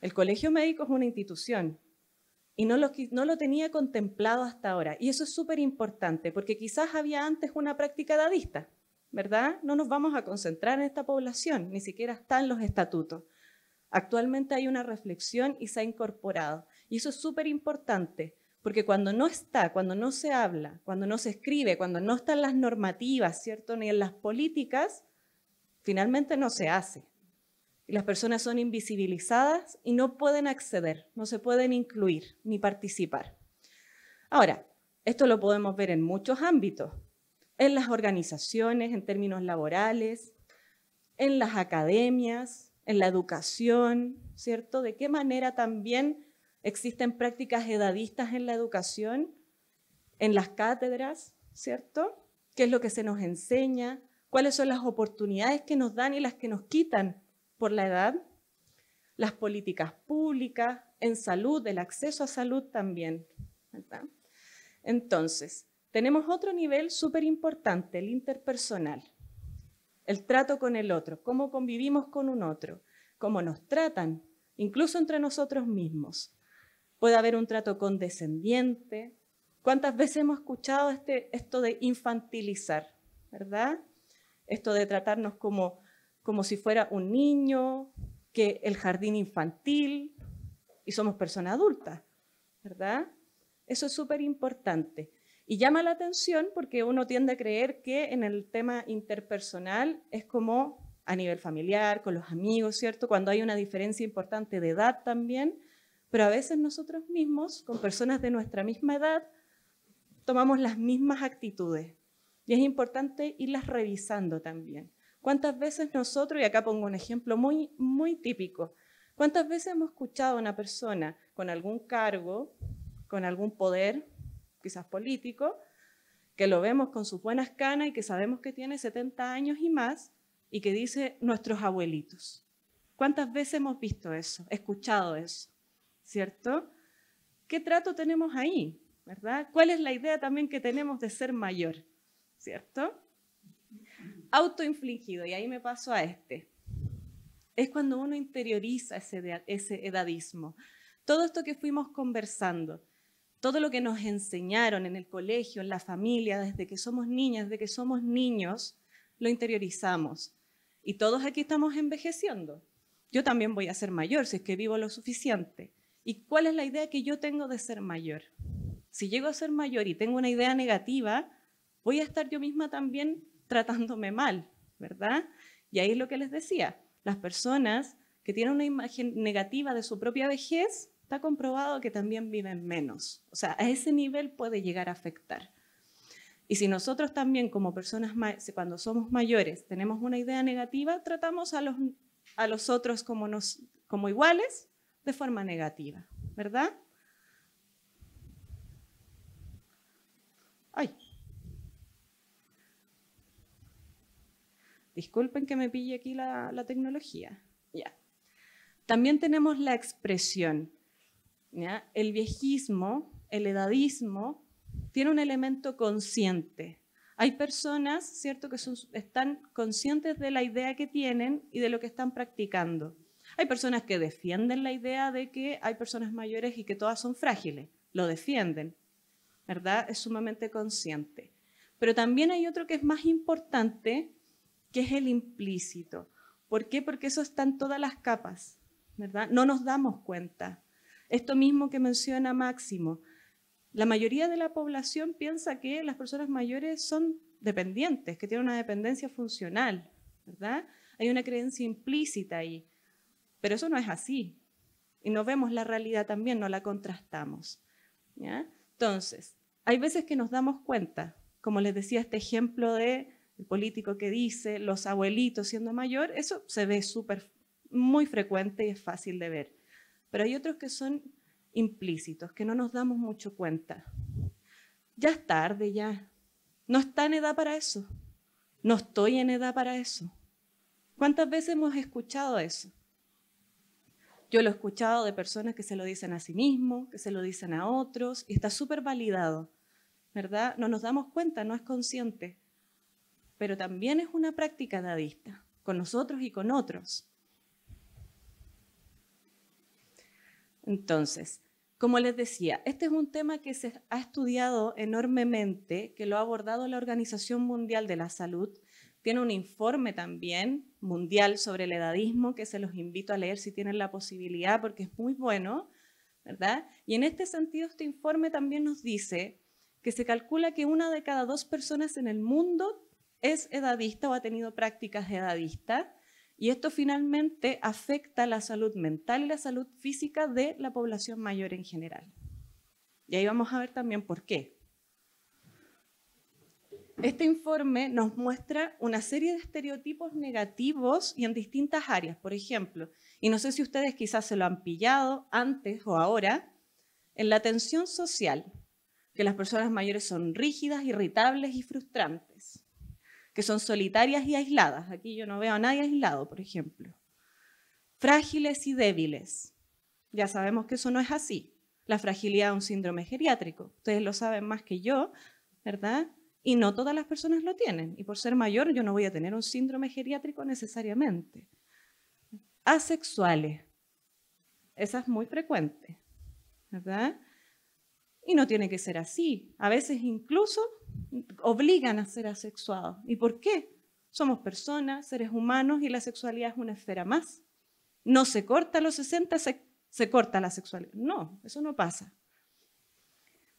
El colegio médico es una institución y no lo, tenía contemplado hasta ahora. Y eso es súper importante porque quizás había antes una práctica dadista, ¿verdad? No nos vamos a concentrar en esta población, ni siquiera están los estatutos. Actualmente hay una reflexión y se ha incorporado. Y eso es súper importante porque cuando no está, cuando no se habla, cuando no se escribe, cuando no están las normativas, ¿cierto? Ni en las políticas, finalmente no se hace. Y las personas son invisibilizadas y no pueden acceder, no se pueden incluir ni participar. Ahora, esto lo podemos ver en muchos ámbitos, en las organizaciones, en términos laborales, en las academias, en la educación, ¿cierto? De qué manera también existen prácticas edadistas en la educación, en las cátedras, ¿cierto? ¿Qué es lo que se nos enseña? ¿Cuáles son las oportunidades que nos dan y las que nos quitan por la edad? Las políticas públicas, en salud, el acceso a salud también. Entonces, tenemos otro nivel súper importante, el interpersonal. El trato con el otro, cómo convivimos con un otro, cómo nos tratan, incluso entre nosotros mismos puede haber un trato condescendiente. ¿Cuántas veces hemos escuchado este, esto de infantilizar, verdad? Esto de tratarnos como, como si fuera un niño, que el jardín infantil, y somos personas adultas, ¿verdad? Eso es súper importante. Y llama la atención porque uno tiende a creer que en el tema interpersonal es como a nivel familiar, con los amigos, ¿cierto? Cuando hay una diferencia importante de edad también, pero a veces nosotros mismos, con personas de nuestra misma edad, tomamos las mismas actitudes. Y es importante irlas revisando también. ¿Cuántas veces nosotros, y acá pongo un ejemplo muy, muy típico, cuántas veces hemos escuchado a una persona con algún cargo, con algún poder, quizás político, que lo vemos con sus buenas canas y que sabemos que tiene 70 años y más, y que dice nuestros abuelitos? ¿Cuántas veces hemos visto eso, escuchado eso? ¿cierto? ¿Qué trato tenemos ahí? ¿Verdad? ¿Cuál es la idea también que tenemos de ser mayor? ¿Cierto? Autoinfligido, y ahí me paso a este. Es cuando uno interioriza ese, ese edadismo. Todo esto que fuimos conversando, todo lo que nos enseñaron en el colegio, en la familia, desde que somos niñas, desde que somos niños, lo interiorizamos. Y todos aquí estamos envejeciendo. Yo también voy a ser mayor si es que vivo lo suficiente. ¿Y cuál es la idea que yo tengo de ser mayor? Si llego a ser mayor y tengo una idea negativa, voy a estar yo misma también tratándome mal, ¿verdad? Y ahí es lo que les decía, las personas que tienen una imagen negativa de su propia vejez, está comprobado que también viven menos. O sea, a ese nivel puede llegar a afectar. Y si nosotros también como personas, cuando somos mayores, tenemos una idea negativa, tratamos a los, a los otros como, nos, como iguales de forma negativa, ¿verdad? Ay. Disculpen que me pille aquí la, tecnología. Ya. También tenemos la expresión. El viejismo, el edadismo, tiene un elemento consciente. Hay personas, ¿cierto?, que están conscientes de la idea que tienen y de lo que están practicando. Hay personas que defienden la idea de que hay personas mayores y que todas son frágiles, lo defienden, ¿verdad? Es sumamente consciente. Pero también hay otro que es más importante, que es el implícito. ¿Por qué? Porque eso está en todas las capas, ¿verdad? No nos damos cuenta. Esto mismo que menciona Máximo, la mayoría de la población piensa que las personas mayores son dependientes, que tienen una dependencia funcional, ¿verdad? Hay una creencia implícita ahí. Pero eso no es así. Y no vemos la realidad también, no la contrastamos. Entonces, hay veces que nos damos cuenta, como les decía, este ejemplo de el político que dice, los abuelitos siendo mayor, eso se ve súper, muy frecuente y es fácil de ver. Pero hay otros que son implícitos, que no nos damos mucho cuenta. Ya es tarde, ya. No está en edad para eso. No estoy en edad para eso. ¿Cuántas veces hemos escuchado eso? Yo lo he escuchado de personas que se lo dicen a sí mismos, que se lo dicen a otros, y está súper validado, ¿verdad? No nos damos cuenta, no es consciente, pero también es una práctica nadista con nosotros y con otros. Entonces, como les decía, este es un tema que se ha estudiado enormemente, que lo ha abordado la Organización Mundial de la Salud tiene un informe también mundial sobre el edadismo que se los invito a leer si tienen la posibilidad porque es muy bueno, ¿verdad? Y en este sentido este informe también nos dice que se calcula que una de cada dos personas en el mundo es edadista o ha tenido prácticas edadista y esto finalmente afecta la salud mental y la salud física de la población mayor en general. Y ahí vamos a ver también por qué. Este informe nos muestra una serie de estereotipos negativos y en distintas áreas, por ejemplo, y no sé si ustedes quizás se lo han pillado antes o ahora, en la atención social, que las personas mayores son rígidas, irritables y frustrantes, que son solitarias y aisladas, aquí yo no veo a nadie aislado, por ejemplo, frágiles y débiles, ya sabemos que eso no es así, la fragilidad es un síndrome geriátrico, ustedes lo saben más que yo, ¿verdad? Y no todas las personas lo tienen. Y por ser mayor yo no voy a tener un síndrome geriátrico necesariamente. Asexuales. Esa es muy frecuente. ¿Verdad? Y no tiene que ser así. A veces incluso obligan a ser asexuados. ¿Y por qué? Somos personas, seres humanos y la sexualidad es una esfera más. No se corta a los 60, se, se corta la sexualidad. No, eso no pasa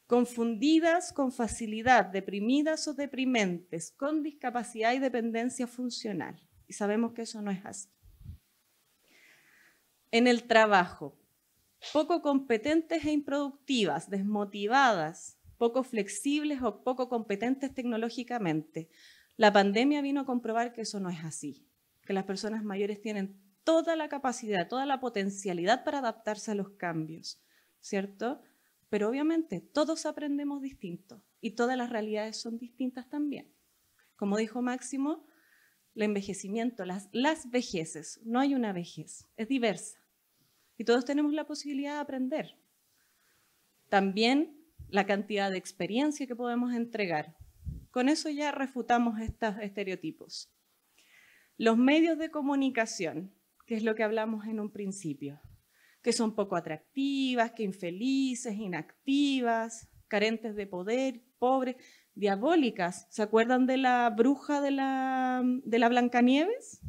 confundidas con facilidad, deprimidas o deprimentes, con discapacidad y dependencia funcional. Y sabemos que eso no es así. En el trabajo, poco competentes e improductivas, desmotivadas, poco flexibles o poco competentes tecnológicamente. La pandemia vino a comprobar que eso no es así, que las personas mayores tienen toda la capacidad, toda la potencialidad para adaptarse a los cambios, ¿cierto? Pero obviamente todos aprendemos distintos y todas las realidades son distintas también. Como dijo Máximo, el envejecimiento, las, vejeces, no hay una vejez, es diversa. Y todos tenemos la posibilidad de aprender. También la cantidad de experiencia que podemos entregar. Con eso ya refutamos estos estereotipos. Los medios de comunicación, que es lo que hablamos en un principio que son poco atractivas, que infelices, inactivas, carentes de poder, pobres, diabólicas. ¿Se acuerdan de la bruja de la, de la Blancanieves?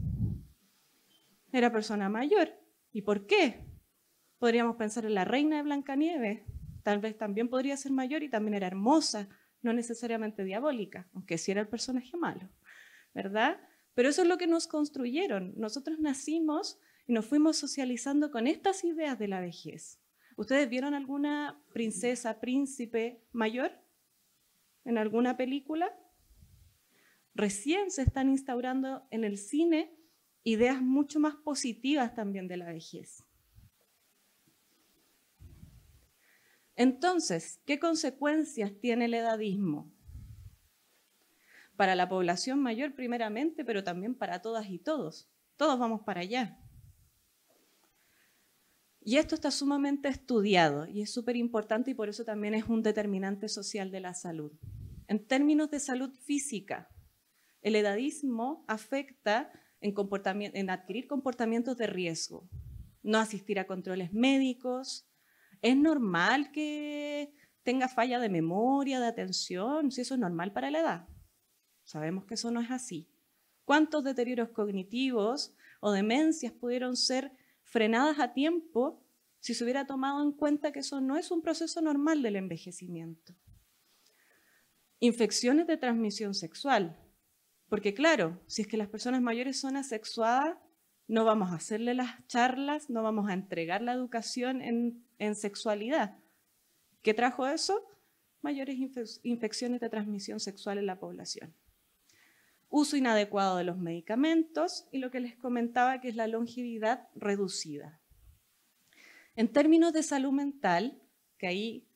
Era persona mayor. ¿Y por qué? Podríamos pensar en la reina de Blancanieves. Tal vez también podría ser mayor y también era hermosa, no necesariamente diabólica, aunque sí era el personaje malo, ¿verdad? Pero eso es lo que nos construyeron. Nosotros nacimos y nos fuimos socializando con estas ideas de la vejez. ¿Ustedes vieron alguna princesa, príncipe mayor en alguna película? Recién se están instaurando en el cine ideas mucho más positivas también de la vejez. Entonces, ¿qué consecuencias tiene el edadismo? Para la población mayor primeramente, pero también para todas y todos. Todos vamos para allá. Y esto está sumamente estudiado y es súper importante y por eso también es un determinante social de la salud. En términos de salud física, el edadismo afecta en, en adquirir comportamientos de riesgo, no asistir a controles médicos, es normal que tenga falla de memoria, de atención, si eso es normal para la edad. Sabemos que eso no es así. ¿Cuántos deterioros cognitivos o demencias pudieron ser frenadas a tiempo si se hubiera tomado en cuenta que eso no es un proceso normal del envejecimiento. Infecciones de transmisión sexual, porque claro, si es que las personas mayores son asexuadas, no vamos a hacerle las charlas, no vamos a entregar la educación en, en sexualidad. ¿Qué trajo eso? Mayores infecciones de transmisión sexual en la población uso inadecuado de los medicamentos y lo que les comentaba que es la longevidad reducida. En términos de salud mental, que ahí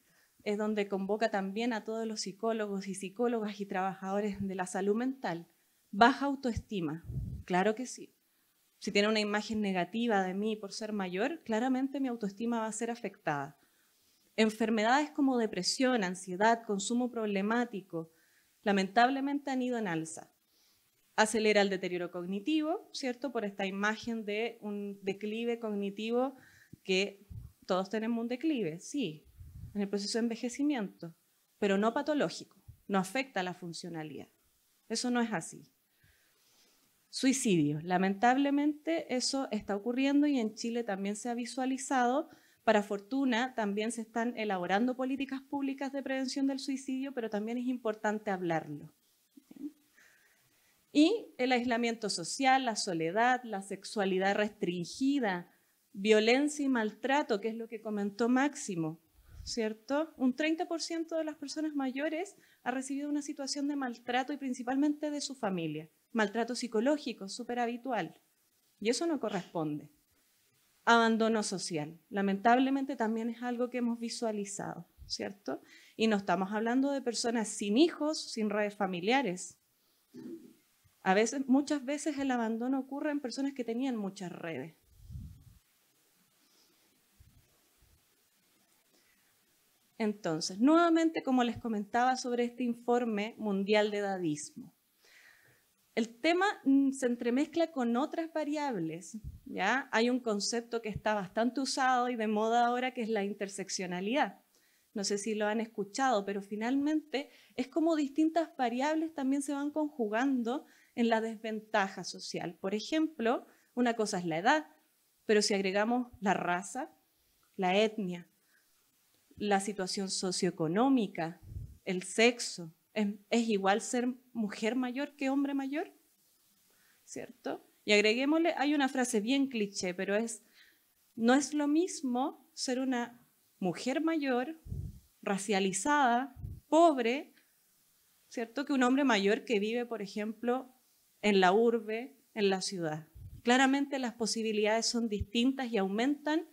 es donde convoca también a todos los psicólogos y psicólogas y trabajadores de la salud mental, baja autoestima, claro que sí. Si tiene una imagen negativa de mí por ser mayor, claramente mi autoestima va a ser afectada. Enfermedades como depresión, ansiedad, consumo problemático, lamentablemente han ido en alza acelera el deterioro cognitivo, ¿cierto? Por esta imagen de un declive cognitivo que todos tenemos un declive, sí, en el proceso de envejecimiento, pero no patológico, no afecta la funcionalidad. Eso no es así. Suicidio. Lamentablemente eso está ocurriendo y en Chile también se ha visualizado. Para fortuna, también se están elaborando políticas públicas de prevención del suicidio, pero también es importante hablarlo. Y el aislamiento social, la soledad, la sexualidad restringida, violencia y maltrato, que es lo que comentó Máximo, ¿cierto? Un 30% de las personas mayores ha recibido una situación de maltrato y principalmente de su familia. Maltrato psicológico, súper habitual. Y eso no corresponde. Abandono social. Lamentablemente también es algo que hemos visualizado, ¿cierto? Y no estamos hablando de personas sin hijos, sin redes familiares. A veces, muchas veces el abandono ocurre en personas que tenían muchas redes. Entonces, nuevamente, como les comentaba sobre este informe mundial de dadismo, el tema mm, se entremezcla con otras variables. ¿ya? Hay un concepto que está bastante usado y de moda ahora que es la interseccionalidad. No sé si lo han escuchado, pero finalmente es como distintas variables también se van conjugando en la desventaja social. Por ejemplo, una cosa es la edad, pero si agregamos la raza, la etnia, la situación socioeconómica, el sexo, ¿es, igual ser mujer mayor que hombre mayor? ¿Cierto? Y agreguémosle, hay una frase bien cliché, pero es, no es lo mismo ser una mujer mayor, racializada, pobre, ¿cierto? Que un hombre mayor que vive, por ejemplo, en la urbe, en la ciudad. Claramente las posibilidades son distintas y aumentan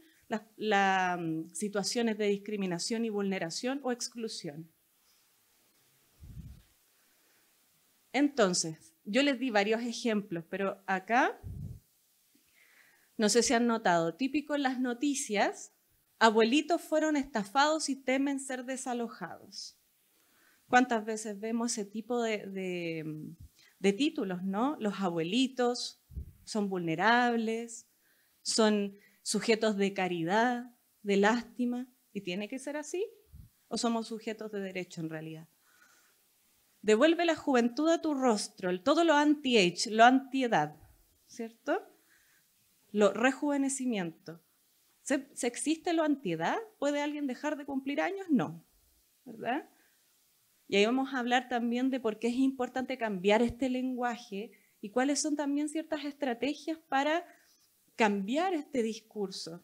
las mm, situaciones de discriminación y vulneración o exclusión. Entonces, yo les di varios ejemplos, pero acá, no sé si han notado, típico en las noticias, abuelitos fueron estafados y temen ser desalojados. ¿Cuántas veces vemos ese tipo de mm, de títulos, ¿no? Los abuelitos son vulnerables, son sujetos de caridad, de lástima, y tiene que ser así, o somos sujetos de derecho en realidad. Devuelve la juventud a tu rostro, todo lo anti-age, lo anti-edad, ¿cierto? Lo rejuvenecimiento. ¿Se, existe lo anti-edad? ¿Puede alguien dejar de cumplir años? No, ¿verdad? Y ahí vamos a hablar también de por qué es importante cambiar este lenguaje y cuáles son también ciertas estrategias para cambiar este discurso,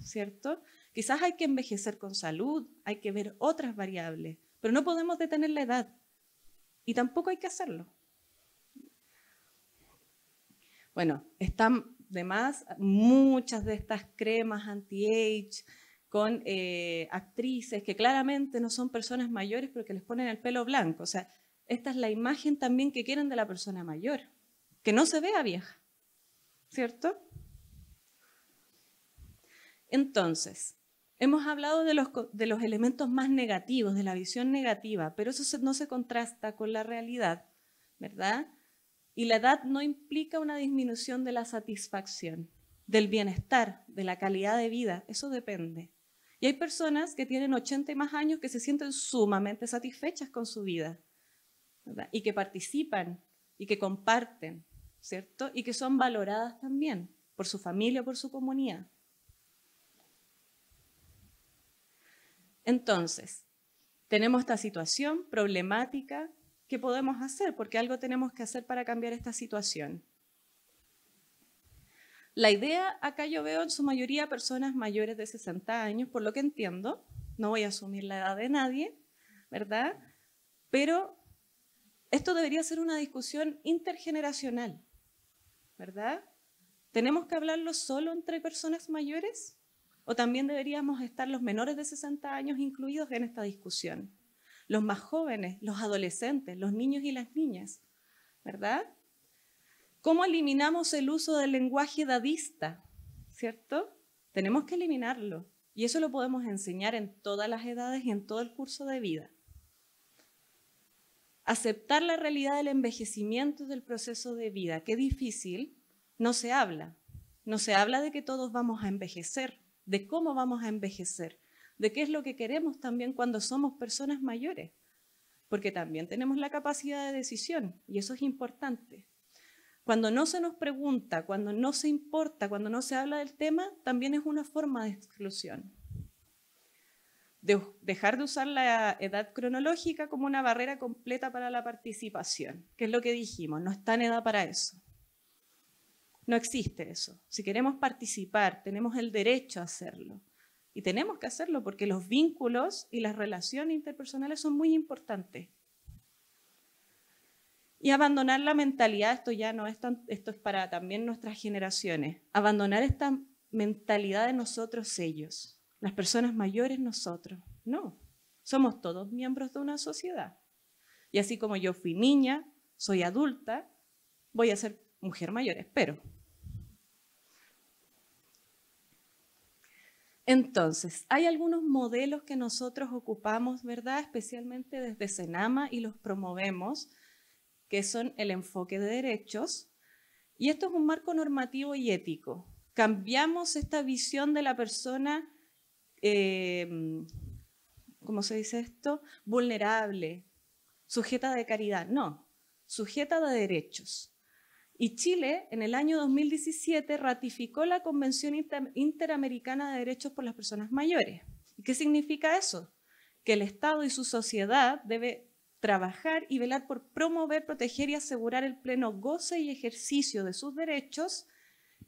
¿cierto? Quizás hay que envejecer con salud, hay que ver otras variables, pero no podemos detener la edad y tampoco hay que hacerlo. Bueno, están además muchas de estas cremas anti-age, con eh, actrices que claramente no son personas mayores, pero que les ponen el pelo blanco. O sea, esta es la imagen también que quieren de la persona mayor, que no se vea vieja, ¿cierto? Entonces, hemos hablado de los, de los elementos más negativos, de la visión negativa, pero eso no se contrasta con la realidad, ¿verdad? Y la edad no implica una disminución de la satisfacción, del bienestar, de la calidad de vida, eso depende. Y hay personas que tienen 80 y más años que se sienten sumamente satisfechas con su vida y que participan y que comparten, ¿cierto? Y que son valoradas también por su familia, por su comunidad. Entonces, tenemos esta situación problemática, ¿qué podemos hacer? Porque algo tenemos que hacer para cambiar esta situación. La idea, acá yo veo en su mayoría personas mayores de 60 años, por lo que entiendo, no voy a asumir la edad de nadie, ¿verdad? Pero esto debería ser una discusión intergeneracional, ¿verdad? ¿Tenemos que hablarlo solo entre personas mayores? ¿O también deberíamos estar los menores de 60 años incluidos en esta discusión? Los más jóvenes, los adolescentes, los niños y las niñas, ¿verdad? ¿Cómo eliminamos el uso del lenguaje dadista? ¿Cierto? Tenemos que eliminarlo. Y eso lo podemos enseñar en todas las edades y en todo el curso de vida. Aceptar la realidad del envejecimiento del proceso de vida, qué difícil, no se habla. No se habla de que todos vamos a envejecer, de cómo vamos a envejecer, de qué es lo que queremos también cuando somos personas mayores, porque también tenemos la capacidad de decisión y eso es importante. Cuando no se nos pregunta, cuando no se importa, cuando no se habla del tema, también es una forma de exclusión. dejar de usar la edad cronológica como una barrera completa para la participación, que es lo que dijimos, no está en edad para eso. No existe eso. Si queremos participar, tenemos el derecho a hacerlo. Y tenemos que hacerlo porque los vínculos y las relaciones interpersonales son muy importantes y abandonar la mentalidad, esto ya no es esto es para también nuestras generaciones, abandonar esta mentalidad de nosotros ellos, las personas mayores nosotros, no, somos todos miembros de una sociedad. Y así como yo fui niña, soy adulta, voy a ser mujer mayor, espero. Entonces, hay algunos modelos que nosotros ocupamos, ¿verdad? Especialmente desde Senama y los promovemos que son el enfoque de derechos, y esto es un marco normativo y ético. Cambiamos esta visión de la persona, eh, ¿cómo se dice esto? Vulnerable, sujeta de caridad, no, sujeta de derechos. Y Chile, en el año 2017, ratificó la Convención Interamericana de Derechos por las Personas Mayores. ¿Y qué significa eso? Que el Estado y su sociedad debe trabajar y velar por promover, proteger y asegurar el pleno goce y ejercicio de sus derechos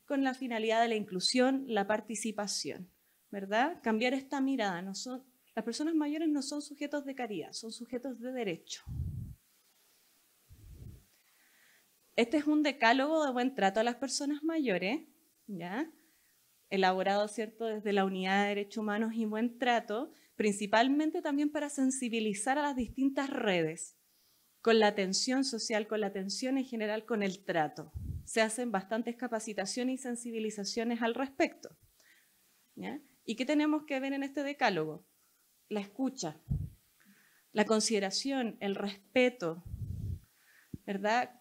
con la finalidad de la inclusión, la participación, ¿verdad? Cambiar esta mirada. son, las personas mayores no son sujetos de caridad, son sujetos de derecho. Este es un decálogo de buen trato a las personas mayores, ¿ya? Elaborado, ¿cierto?, desde la Unidad de Derechos Humanos y Buen Trato, principalmente también para sensibilizar a las distintas redes con la atención social, con la atención en general, con el trato. Se hacen bastantes capacitaciones y sensibilizaciones al respecto. ¿Y qué tenemos que ver en este decálogo? La escucha, la consideración, el respeto, ¿verdad?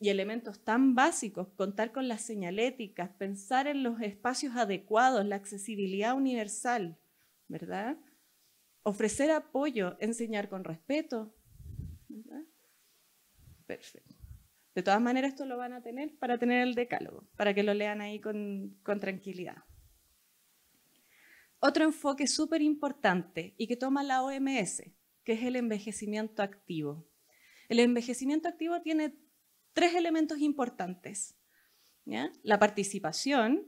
Y elementos tan básicos, contar con las señaléticas, pensar en los espacios adecuados, la accesibilidad universal, ¿verdad? ofrecer apoyo, enseñar con respeto. Perfecto. De todas maneras, esto lo van a tener para tener el decálogo, para que lo lean ahí con, tranquilidad. Otro enfoque súper importante y que toma la OMS, que es el envejecimiento activo. El envejecimiento activo tiene tres elementos importantes. La participación,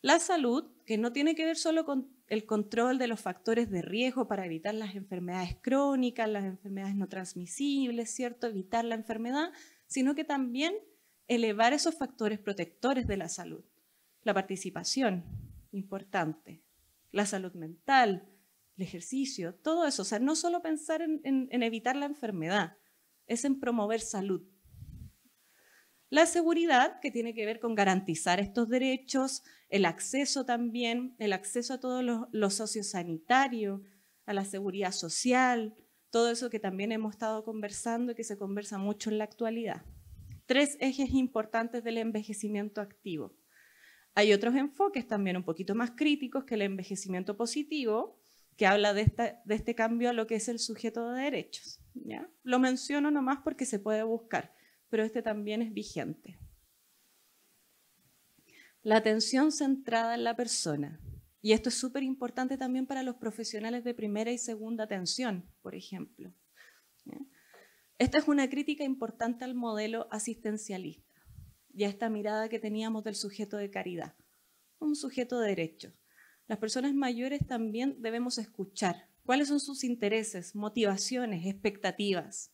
la salud, que no tiene que ver solo con el control de los factores de riesgo para evitar las enfermedades crónicas, las enfermedades no transmisibles, ¿cierto? Evitar la enfermedad, sino que también elevar esos factores protectores de la salud. La participación, importante. La salud mental, el ejercicio, todo eso. O sea, no solo pensar en, en evitar la enfermedad, es en promover salud. La seguridad, que tiene que ver con garantizar estos derechos, el acceso también, el acceso a todos los, socios sanitarios, a la seguridad social, todo eso que también hemos estado conversando y que se conversa mucho en la actualidad. Tres ejes importantes del envejecimiento activo. Hay otros enfoques también un poquito más críticos que el envejecimiento positivo, que habla de, este cambio a lo que es el sujeto de derechos. ¿ya? Lo menciono nomás porque se puede buscar pero este también es vigente. La atención centrada en la persona. Y esto es súper importante también para los profesionales de primera y segunda atención, por ejemplo. Esta es una crítica importante al modelo asistencialista y a esta mirada que teníamos del sujeto de caridad, un sujeto de derecho. Las personas mayores también debemos escuchar cuáles son sus intereses, motivaciones, expectativas.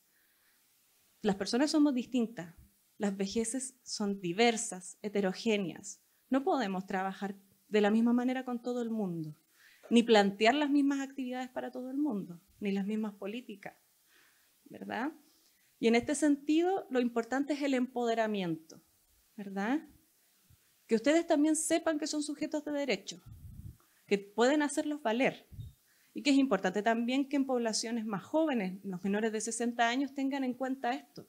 Las personas somos distintas, las vejeces son diversas, heterogéneas. No podemos trabajar de la misma manera con todo el mundo, ni plantear las mismas actividades para todo el mundo, ni las mismas políticas, ¿verdad? Y en este sentido, lo importante es el empoderamiento, ¿verdad? Que ustedes también sepan que son sujetos de derecho, que pueden hacerlos valer, y que es importante también que en poblaciones más jóvenes, los menores de 60 años, tengan en cuenta esto.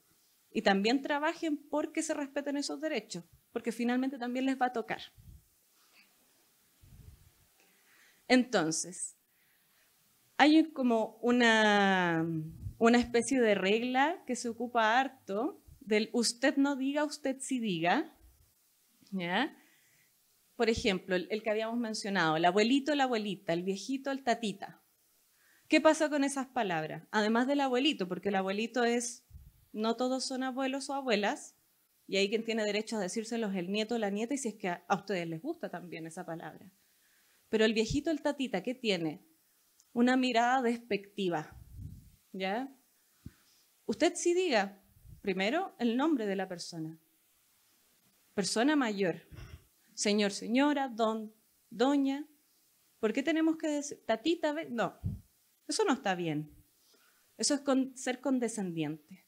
Y también trabajen porque se respeten esos derechos, porque finalmente también les va a tocar. Entonces, hay como una, especie de regla que se ocupa harto del usted no diga, usted sí diga, ¿ya? por ejemplo, el, que habíamos mencionado, el abuelito, la abuelita, el viejito, el tatita. ¿Qué pasa con esas palabras? Además del abuelito, porque el abuelito es, no todos son abuelos o abuelas, y ahí quien tiene derecho a decírselos el nieto o la nieta, y si es que a, ustedes les gusta también esa palabra. Pero el viejito, el tatita, ¿qué tiene? Una mirada despectiva, ¿ya? Usted sí diga, primero, el nombre de la persona. Persona mayor, señor, señora, don, doña. ¿Por qué tenemos que decir, tatita? No, eso no está bien. Eso es ser condescendiente.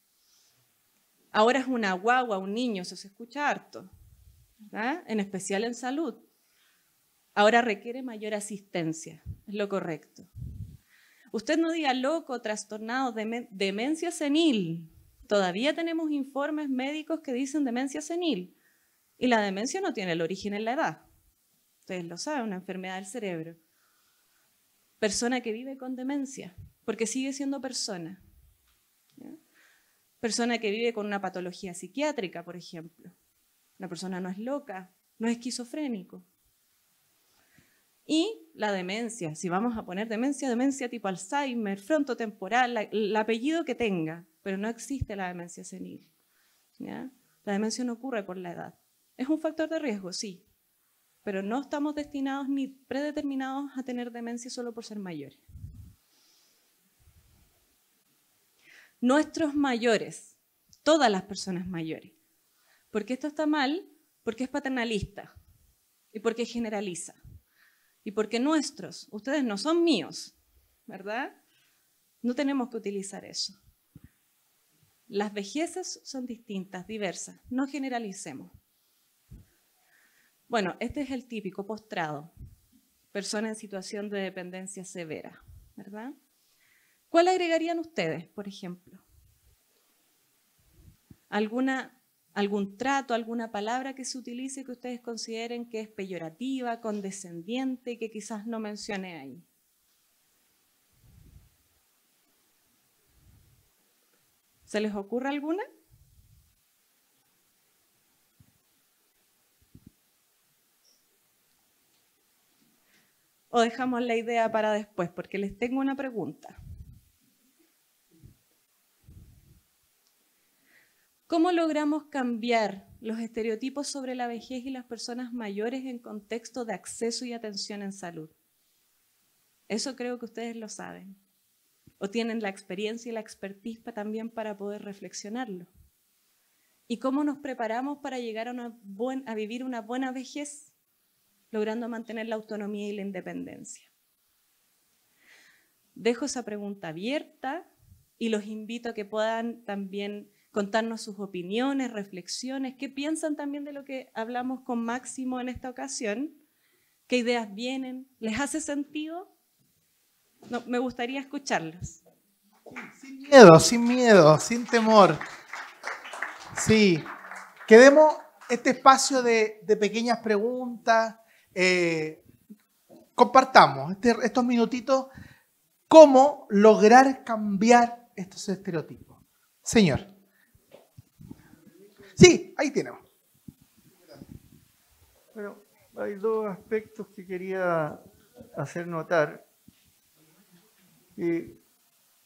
Ahora es una guagua, un niño, eso se escucha harto, ¿verdad? en especial en salud. Ahora requiere mayor asistencia, es lo correcto. Usted no diga loco, trastornado, demencia senil. Todavía tenemos informes médicos que dicen demencia senil. Y la demencia no tiene el origen en la edad. Ustedes lo saben, una enfermedad del cerebro. Persona que vive con demencia, porque sigue siendo persona. Persona que vive con una patología psiquiátrica, por ejemplo. La persona no es loca, no es esquizofrénico. Y la demencia, si vamos a poner demencia, demencia tipo Alzheimer, frontotemporal, el apellido que tenga, pero no existe la demencia senil. La demencia no ocurre por la edad. Es un factor de riesgo, sí, pero no estamos destinados ni predeterminados a tener demencia solo por ser mayores. Nuestros mayores, todas las personas mayores. Porque esto está mal, porque es paternalista y porque generaliza. Y porque nuestros, ustedes no son míos, ¿verdad? No tenemos que utilizar eso. Las vejeces son distintas, diversas, no generalicemos. Bueno, este es el típico postrado, persona en situación de dependencia severa, ¿verdad? ¿Cuál agregarían ustedes, por ejemplo? ¿Alguna, ¿Algún trato, alguna palabra que se utilice que ustedes consideren que es peyorativa, condescendiente, que quizás no mencione ahí? ¿Se les ocurre alguna? o dejamos la idea para después? Porque les tengo una pregunta. ¿Cómo logramos cambiar los estereotipos sobre la vejez y las personas mayores en contexto de acceso y atención en salud? Eso creo que ustedes lo saben. O tienen la experiencia y la expertise también para poder reflexionarlo. ¿Y cómo nos preparamos para llegar a, a vivir una buena vejez logrando mantener la autonomía y la independencia. Dejo esa pregunta abierta y los invito a que puedan también contarnos sus opiniones, reflexiones, qué piensan también de lo que hablamos con Máximo en esta ocasión, qué ideas vienen, ¿les hace sentido? No, me gustaría escucharlos. Sin miedo, sin miedo, sin temor. Sí, quedemos este espacio de pequeñas preguntas, eh, compartamos este, estos minutitos cómo lograr cambiar estos estereotipos. Señor. Sí, ahí tenemos. Bueno, hay dos aspectos que quería hacer notar. Eh,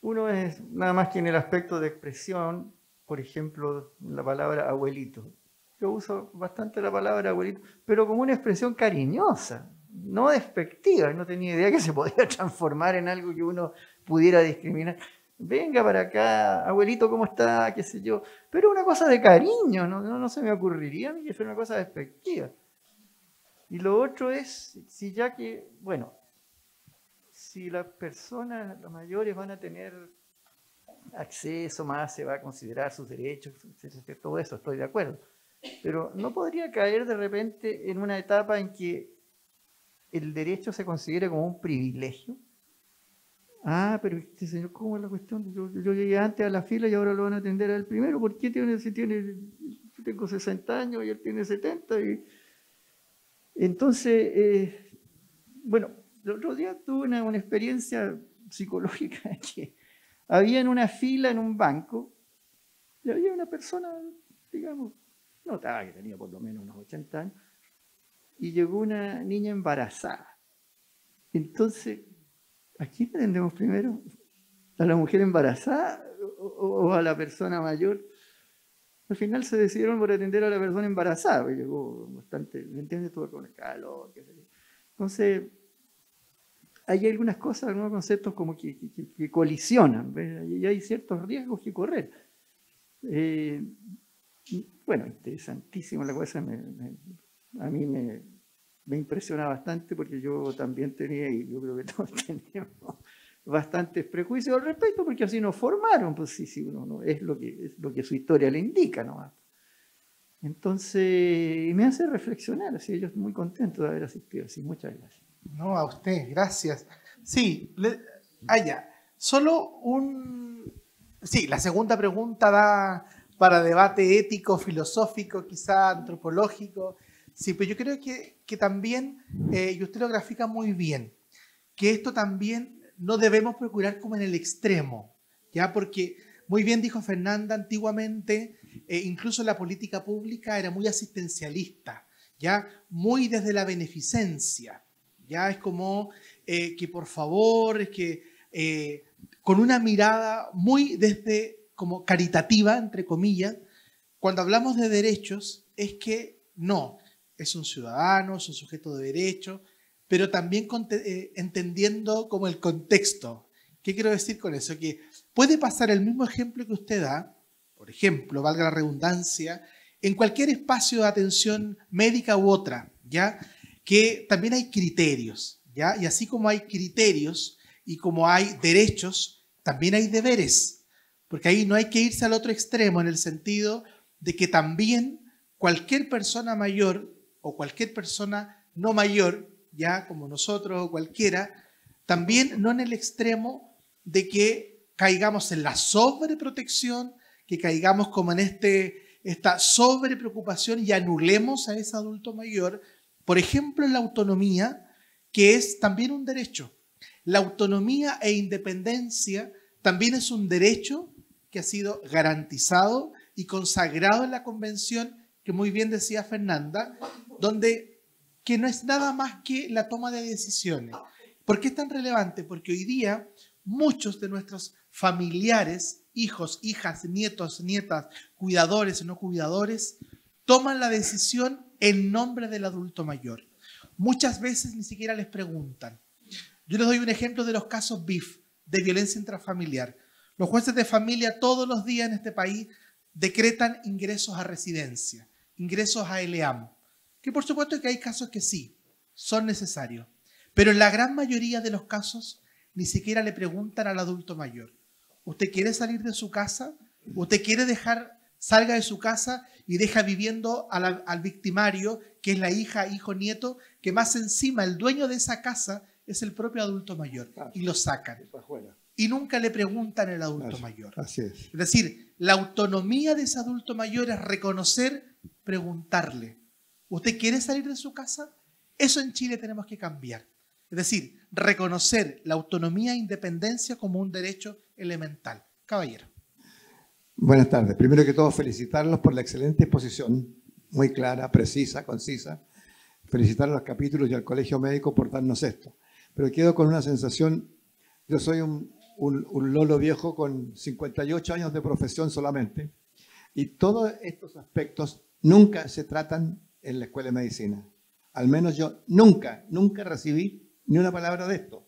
uno es nada más que en el aspecto de expresión, por ejemplo, la palabra abuelito yo uso bastante la palabra abuelito, pero como una expresión cariñosa, no despectiva. No tenía idea que se podía transformar en algo que uno pudiera discriminar. Venga para acá, abuelito, ¿cómo está? ¿Qué sé yo? Pero una cosa de cariño, no, no, se me ocurriría a mí que fuera una cosa despectiva. Y lo otro es, si ya que, bueno, si las personas, mayores van a tener acceso más, se va a considerar sus derechos, todo eso, estoy de acuerdo. Pero ¿no podría caer de repente en una etapa en que el derecho se considere como un privilegio? Ah, pero este señor, ¿cómo es la cuestión? Yo, llegué antes a la fila y ahora lo van a atender al primero. ¿Por qué tiene, si tiene, tengo 60 años y él tiene 70? Entonces, eh, bueno, el otro día tuve una, experiencia psicológica que había en una fila en un banco y había una persona, digamos, notaba que tenía por lo menos unos 80 años, y llegó una niña embarazada. Entonces, ¿a quién atendemos primero? ¿A la mujer embarazada o, a la persona mayor? Al final se decidieron por atender a la persona embarazada, pues llegó bastante, ¿me entiendes? todo con el calor, Entonces, hay algunas cosas, algunos conceptos como que, colisionan, y hay ciertos riesgos que correr. Eh, bueno, interesantísimo la cosa. a mí me, impresiona bastante porque yo también tenía, y yo creo que todos tenemos, bastantes prejuicios al respecto porque así nos formaron. Pues sí, sí, uno, no, es, lo que, es lo que su historia le indica ¿no? Entonces, me hace reflexionar, así yo estoy muy contento de haber asistido, así muchas gracias. No, a usted, gracias. Sí, ah, solo un... Sí, la segunda pregunta da para debate ético, filosófico, quizá antropológico. Sí, pero yo creo que, también, eh, y usted lo grafica muy bien, que esto también no debemos procurar como en el extremo, ¿ya? Porque muy bien dijo Fernanda, antiguamente eh, incluso la política pública era muy asistencialista, ¿ya? Muy desde la beneficencia, ¿ya? Es como eh, que por favor, que con una mirada muy desde como caritativa, entre comillas, cuando hablamos de derechos, es que no, es un ciudadano, es un sujeto de derecho, pero también eh, entendiendo como el contexto. ¿Qué quiero decir con eso? Que puede pasar el mismo ejemplo que usted da, por ejemplo, valga la redundancia, en cualquier espacio de atención médica u otra, ¿ya? Que también hay criterios, ¿ya? Y así como hay criterios y como hay derechos, también hay deberes. Porque ahí no hay que irse al otro extremo en el sentido de que también cualquier persona mayor o cualquier persona no mayor, ya como nosotros o cualquiera, también no en el extremo de que caigamos en la sobreprotección, que caigamos como en este, esta sobrepreocupación y anulemos a ese adulto mayor, por ejemplo, en la autonomía, que es también un derecho. La autonomía e independencia también es un derecho que ha sido garantizado y consagrado en la convención, que muy bien decía Fernanda, donde que no es nada más que la toma de decisiones. ¿Por qué es tan relevante? Porque hoy día muchos de nuestros familiares, hijos, hijas, nietos, nietas, cuidadores y no cuidadores, toman la decisión en nombre del adulto mayor. Muchas veces ni siquiera les preguntan. Yo les doy un ejemplo de los casos BIF, de violencia intrafamiliar. Los jueces de familia todos los días en este país decretan ingresos a residencia, ingresos a ELEAM, que por supuesto que hay casos que sí, son necesarios, pero en la gran mayoría de los casos ni siquiera le preguntan al adulto mayor, ¿usted quiere salir de su casa? ¿Usted quiere dejar, salga de su casa y deja viviendo al, al victimario, que es la hija, hijo, nieto, que más encima el dueño de esa casa es el propio adulto mayor, y lo sacan y nunca le preguntan al adulto mayor. Así es. Es decir, la autonomía de ese adulto mayor es reconocer, preguntarle, ¿usted quiere salir de su casa? Eso en Chile tenemos que cambiar. Es decir, reconocer la autonomía e independencia como un derecho elemental. Caballero. Buenas tardes. Primero que todo, felicitarlos por la excelente exposición, muy clara, precisa, concisa. Felicitar a los capítulos y al Colegio Médico por darnos esto. Pero quedo con una sensación, yo soy un un, Lolo viejo con 58 años de profesión solamente. Y todos estos aspectos nunca se tratan en la Escuela de Medicina. Al menos yo nunca, nunca recibí ni una palabra de esto.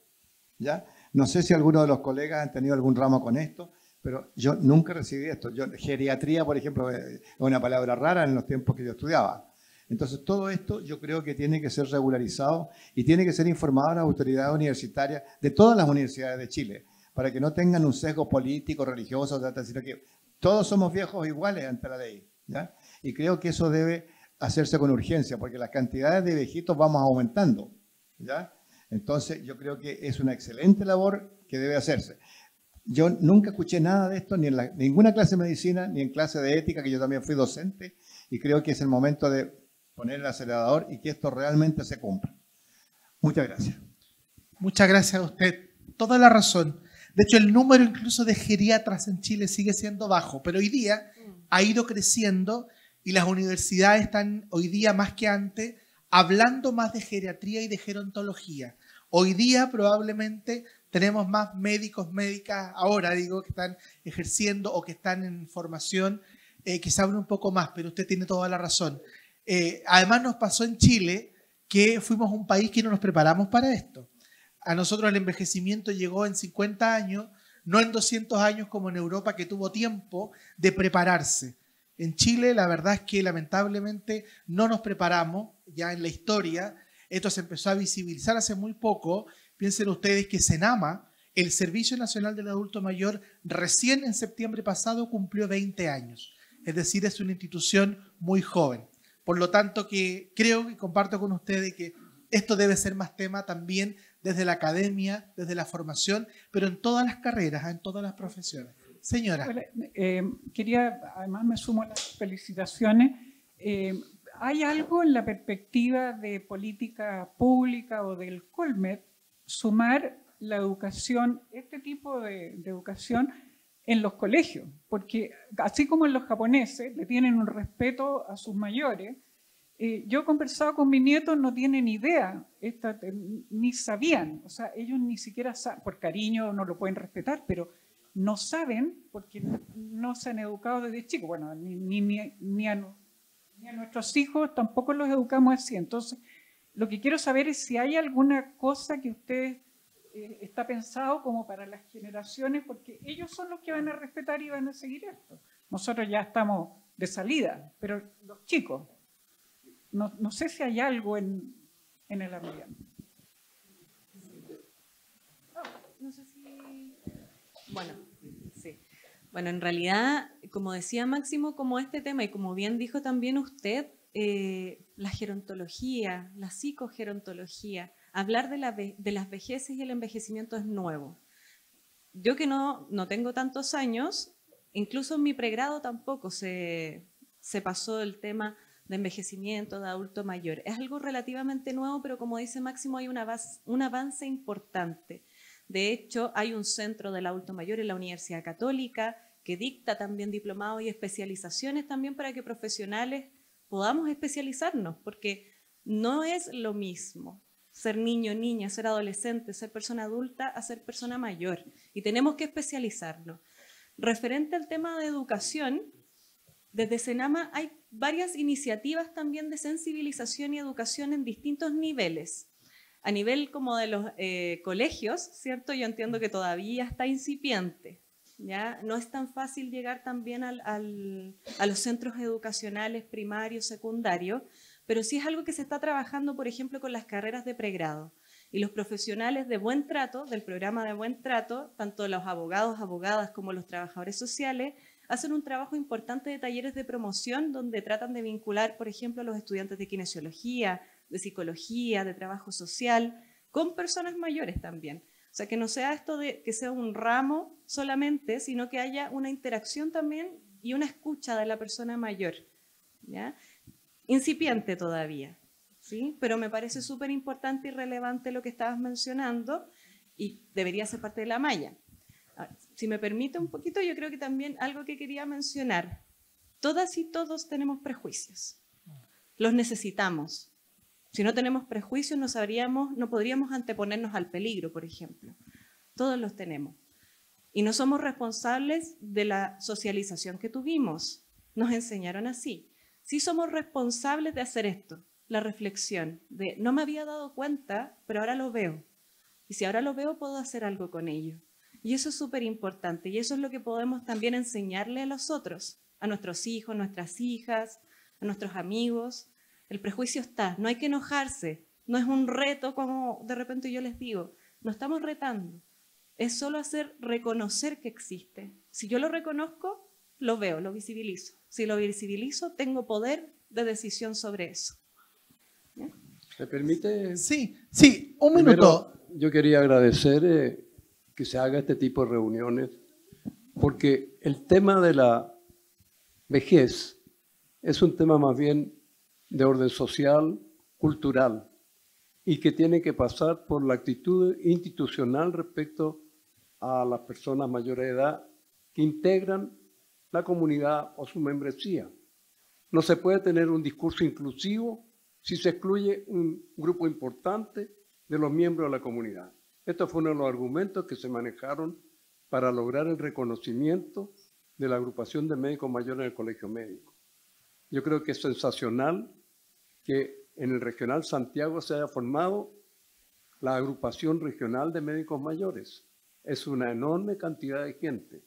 ¿ya? No sé si alguno de los colegas han tenido algún ramo con esto, pero yo nunca recibí esto. Yo, geriatría, por ejemplo, es una palabra rara en los tiempos que yo estudiaba. Entonces, todo esto yo creo que tiene que ser regularizado y tiene que ser informado a la autoridad universitaria de todas las universidades de Chile, para que no tengan un sesgo político, religioso, sino que todos somos viejos iguales ante la ley. ¿ya? Y creo que eso debe hacerse con urgencia, porque las cantidades de viejitos vamos aumentando. ¿ya? Entonces, yo creo que es una excelente labor que debe hacerse. Yo nunca escuché nada de esto, ni en ninguna clase de medicina, ni en clase de ética, que yo también fui docente, y creo que es el momento de poner el acelerador y que esto realmente se cumpla. Muchas gracias. Muchas gracias a usted. Toda la razón. De hecho, el número incluso de geriatras en Chile sigue siendo bajo, pero hoy día ha ido creciendo y las universidades están hoy día más que antes hablando más de geriatría y de gerontología. Hoy día probablemente tenemos más médicos, médicas, ahora digo, que están ejerciendo o que están en formación, eh, que saben un poco más, pero usted tiene toda la razón. Eh, además nos pasó en Chile que fuimos un país que no nos preparamos para esto a nosotros el envejecimiento llegó en 50 años, no en 200 años como en Europa que tuvo tiempo de prepararse. En Chile la verdad es que lamentablemente no nos preparamos ya en la historia. Esto se empezó a visibilizar hace muy poco. Piensen ustedes que Senama, el Servicio Nacional del Adulto Mayor, recién en septiembre pasado cumplió 20 años. Es decir, es una institución muy joven. Por lo tanto, que creo y comparto con ustedes que esto debe ser más tema también desde la academia, desde la formación, pero en todas las carreras, en todas las profesiones. Señora. Eh, quería, además me sumo a las felicitaciones. Eh, ¿Hay algo en la perspectiva de política pública o del Colmet sumar la educación, este tipo de, educación, en los colegios? Porque así como los japoneses le tienen un respeto a sus mayores, yo he conversado con mis nietos, no tienen idea, eh, ni sabían, o sea, ellos ni siquiera saben, por cariño no lo pueden respetar, pero no saben porque no se han educado desde chicos, bueno, ni, ni, a, nuestros hijos tampoco los educamos así. Entonces, lo que quiero saber es si hay alguna cosa que ustedes eh, está pensado como para las generaciones, porque ellos son los que van a respetar y van a seguir esto. Nosotros ya estamos de salida, pero los chicos no, sé si hay algo en, el ambiente. no sé si... Bueno, sí. Bueno, en realidad, como decía Máximo, como este tema y como bien dijo también usted, eh, la gerontología, la psicogerontología, hablar de, la de, las vejeces y el envejecimiento es nuevo. Yo que no, no tengo tantos años, incluso en mi pregrado tampoco se, se pasó el tema de envejecimiento, de adulto mayor. Es algo relativamente nuevo, pero como dice Máximo, hay un avance importante. De hecho, hay un centro del adulto mayor en la Universidad Católica que dicta también diplomados y especializaciones también para que profesionales podamos especializarnos, porque no es lo mismo ser niño, niña, ser adolescente, ser persona adulta a ser persona mayor. Y tenemos que especializarnos. Referente al tema de educación, desde Senama hay varias iniciativas también de sensibilización y educación en distintos niveles. A nivel como de los eh, colegios, ¿cierto? Yo entiendo que todavía está incipiente, ¿ya? No es tan fácil llegar también a los centros educacionales primarios, secundarios, pero sí es algo que se está trabajando, por ejemplo, con las carreras de pregrado. Y los profesionales de buen trato, del programa de buen trato, tanto los abogados, abogadas como los trabajadores sociales, hacen un trabajo importante de talleres de promoción donde tratan de vincular, por ejemplo, a los estudiantes de kinesiología, de psicología, de trabajo social, con personas mayores también. O sea, que no sea esto de que sea un ramo solamente, sino que haya una interacción también y una escucha de la persona mayor. ¿ya? Incipiente todavía, ¿sí? pero me parece súper importante y relevante lo que estabas mencionando y debería ser parte de la malla. Si me permite un poquito, yo creo que también algo que quería mencionar. Todas y todos tenemos prejuicios. Los necesitamos. Si no tenemos prejuicios, no sabríamos, no podríamos anteponernos al peligro, por ejemplo. Todos los tenemos. Y no somos responsables de la socialización que tuvimos. Nos enseñaron así. Sí somos responsables de hacer esto, la reflexión de no me había dado cuenta, pero ahora lo veo. Y si ahora lo veo, puedo hacer algo con ello. Y eso es súper importante y eso es lo que podemos también enseñarle a los otros, a nuestros hijos, nuestras hijas, a nuestros amigos. El prejuicio está, no hay que enojarse, no es un reto como de repente yo les digo, no estamos retando, es solo hacer reconocer que existe. Si yo lo reconozco, lo veo, lo visibilizo. Si lo visibilizo, tengo poder de decisión sobre eso. ¿Me permite? Sí, sí, un minuto. yo quería agradecer eh, se haga este tipo de reuniones, porque el tema de la vejez es un tema más bien de orden social, cultural, y que tiene que pasar por la actitud institucional respecto a las personas mayores de edad que integran la comunidad o su membresía. No se puede tener un discurso inclusivo si se excluye un grupo importante de los miembros de la comunidad. Estos fueron los argumentos que se manejaron para lograr el reconocimiento de la agrupación de médicos mayores en el Colegio Médico. Yo creo que es sensacional que en el Regional Santiago se haya formado la agrupación regional de médicos mayores. Es una enorme cantidad de gente.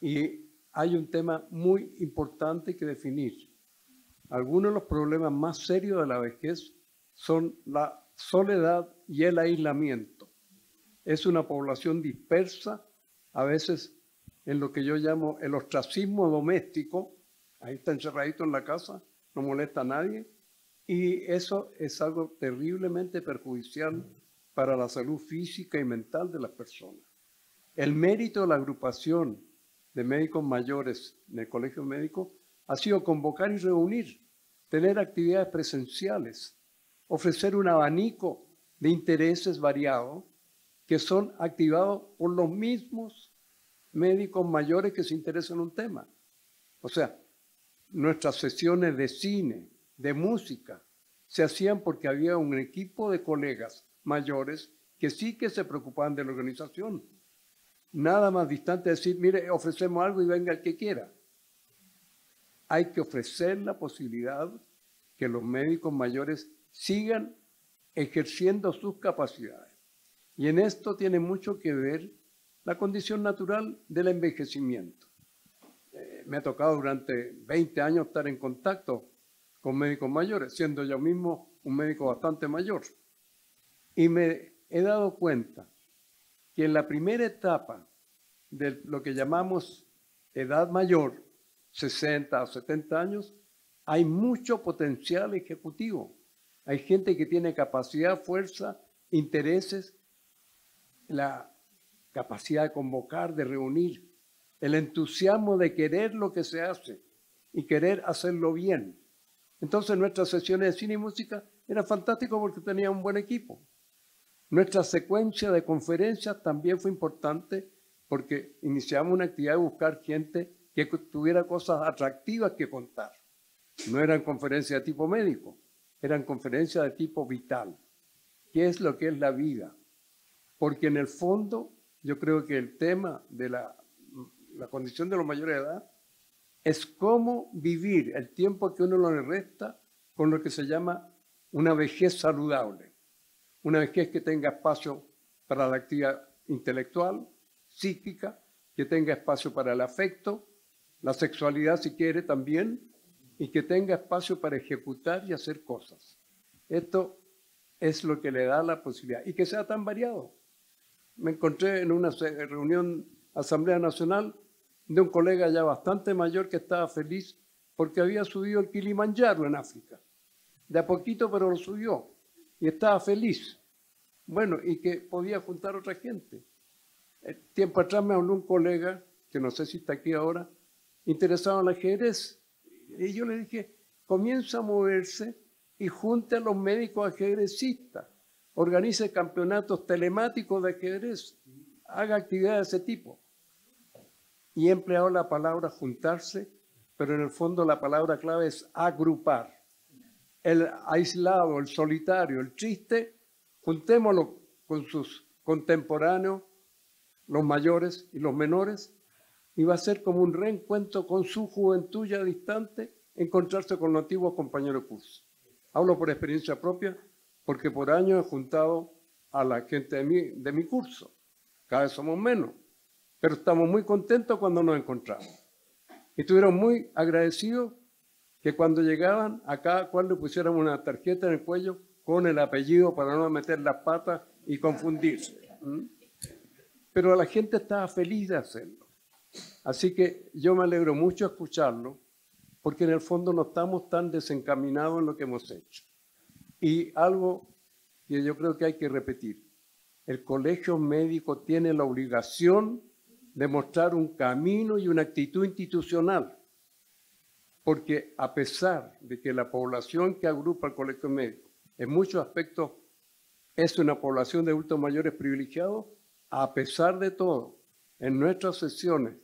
Y hay un tema muy importante que definir. Algunos de los problemas más serios de la vejez son la soledad y el aislamiento es una población dispersa, a veces en lo que yo llamo el ostracismo doméstico, ahí está encerradito en la casa, no molesta a nadie, y eso es algo terriblemente perjudicial para la salud física y mental de las personas. El mérito de la agrupación de médicos mayores en el Colegio Médico ha sido convocar y reunir, tener actividades presenciales, ofrecer un abanico de intereses variados que son activados por los mismos médicos mayores que se interesan en un tema. O sea, nuestras sesiones de cine, de música, se hacían porque había un equipo de colegas mayores que sí que se preocupaban de la organización. Nada más distante de decir, mire, ofrecemos algo y venga el que quiera. Hay que ofrecer la posibilidad que los médicos mayores sigan ejerciendo sus capacidades. Y en esto tiene mucho que ver la condición natural del envejecimiento. Eh, me ha tocado durante 20 años estar en contacto con médicos mayores, siendo yo mismo un médico bastante mayor. Y me he dado cuenta que en la primera etapa de lo que llamamos edad mayor, 60 o 70 años, hay mucho potencial ejecutivo. Hay gente que tiene capacidad, fuerza, intereses la capacidad de convocar, de reunir, el entusiasmo de querer lo que se hace y querer hacerlo bien. Entonces nuestras sesiones de cine y música eran fantásticas porque tenía un buen equipo. Nuestra secuencia de conferencias también fue importante porque iniciamos una actividad de buscar gente que tuviera cosas atractivas que contar. No eran conferencias de tipo médico, eran conferencias de tipo vital. ¿Qué es lo que es la vida? porque en el fondo yo creo que el tema de la, condición de los mayor de edad es cómo vivir el tiempo que uno le resta con lo que se llama una vejez saludable, una vejez que tenga espacio para la actividad intelectual, psíquica, que tenga espacio para el afecto, la sexualidad si quiere también, y que tenga espacio para ejecutar y hacer cosas. Esto es lo que le da la posibilidad y que sea tan variado me encontré en una eh, reunión Asamblea Nacional de un colega ya bastante mayor que estaba feliz porque había subido el Kilimanjaro en África. De a poquito, pero lo subió y estaba feliz. Bueno, y que podía juntar otra gente. Eh, tiempo atrás me habló un colega, que no sé si está aquí ahora, interesado en el ajedrez. Y yo le dije, comienza a moverse y junte a los médicos ajedrecistas organice campeonatos telemáticos de ajedrez, haga actividades de ese tipo. Y he empleado la palabra juntarse, pero en el fondo la palabra clave es agrupar. El aislado, el solitario, el triste, juntémoslo con sus contemporáneos, los mayores y los menores, y va a ser como un reencuentro con su juventud ya distante, encontrarse con los antiguos compañeros de curso. Hablo por experiencia propia, porque por años he juntado a la gente de mi, curso. Cada vez somos menos, pero estamos muy contentos cuando nos encontramos. Y estuvieron muy agradecidos que cuando llegaban acá, cuando pusiéramos una tarjeta en el cuello con el apellido para no meter las patas y confundirse. Pero la gente estaba feliz de hacerlo. Así que yo me alegro mucho escucharlo, porque en el fondo no estamos tan desencaminados en lo que hemos hecho. Y algo que yo creo que hay que repetir, el colegio médico tiene la obligación de mostrar un camino y una actitud institucional, porque a pesar de que la población que agrupa el colegio médico en muchos aspectos es una población de adultos mayores privilegiados, a pesar de todo, en nuestras sesiones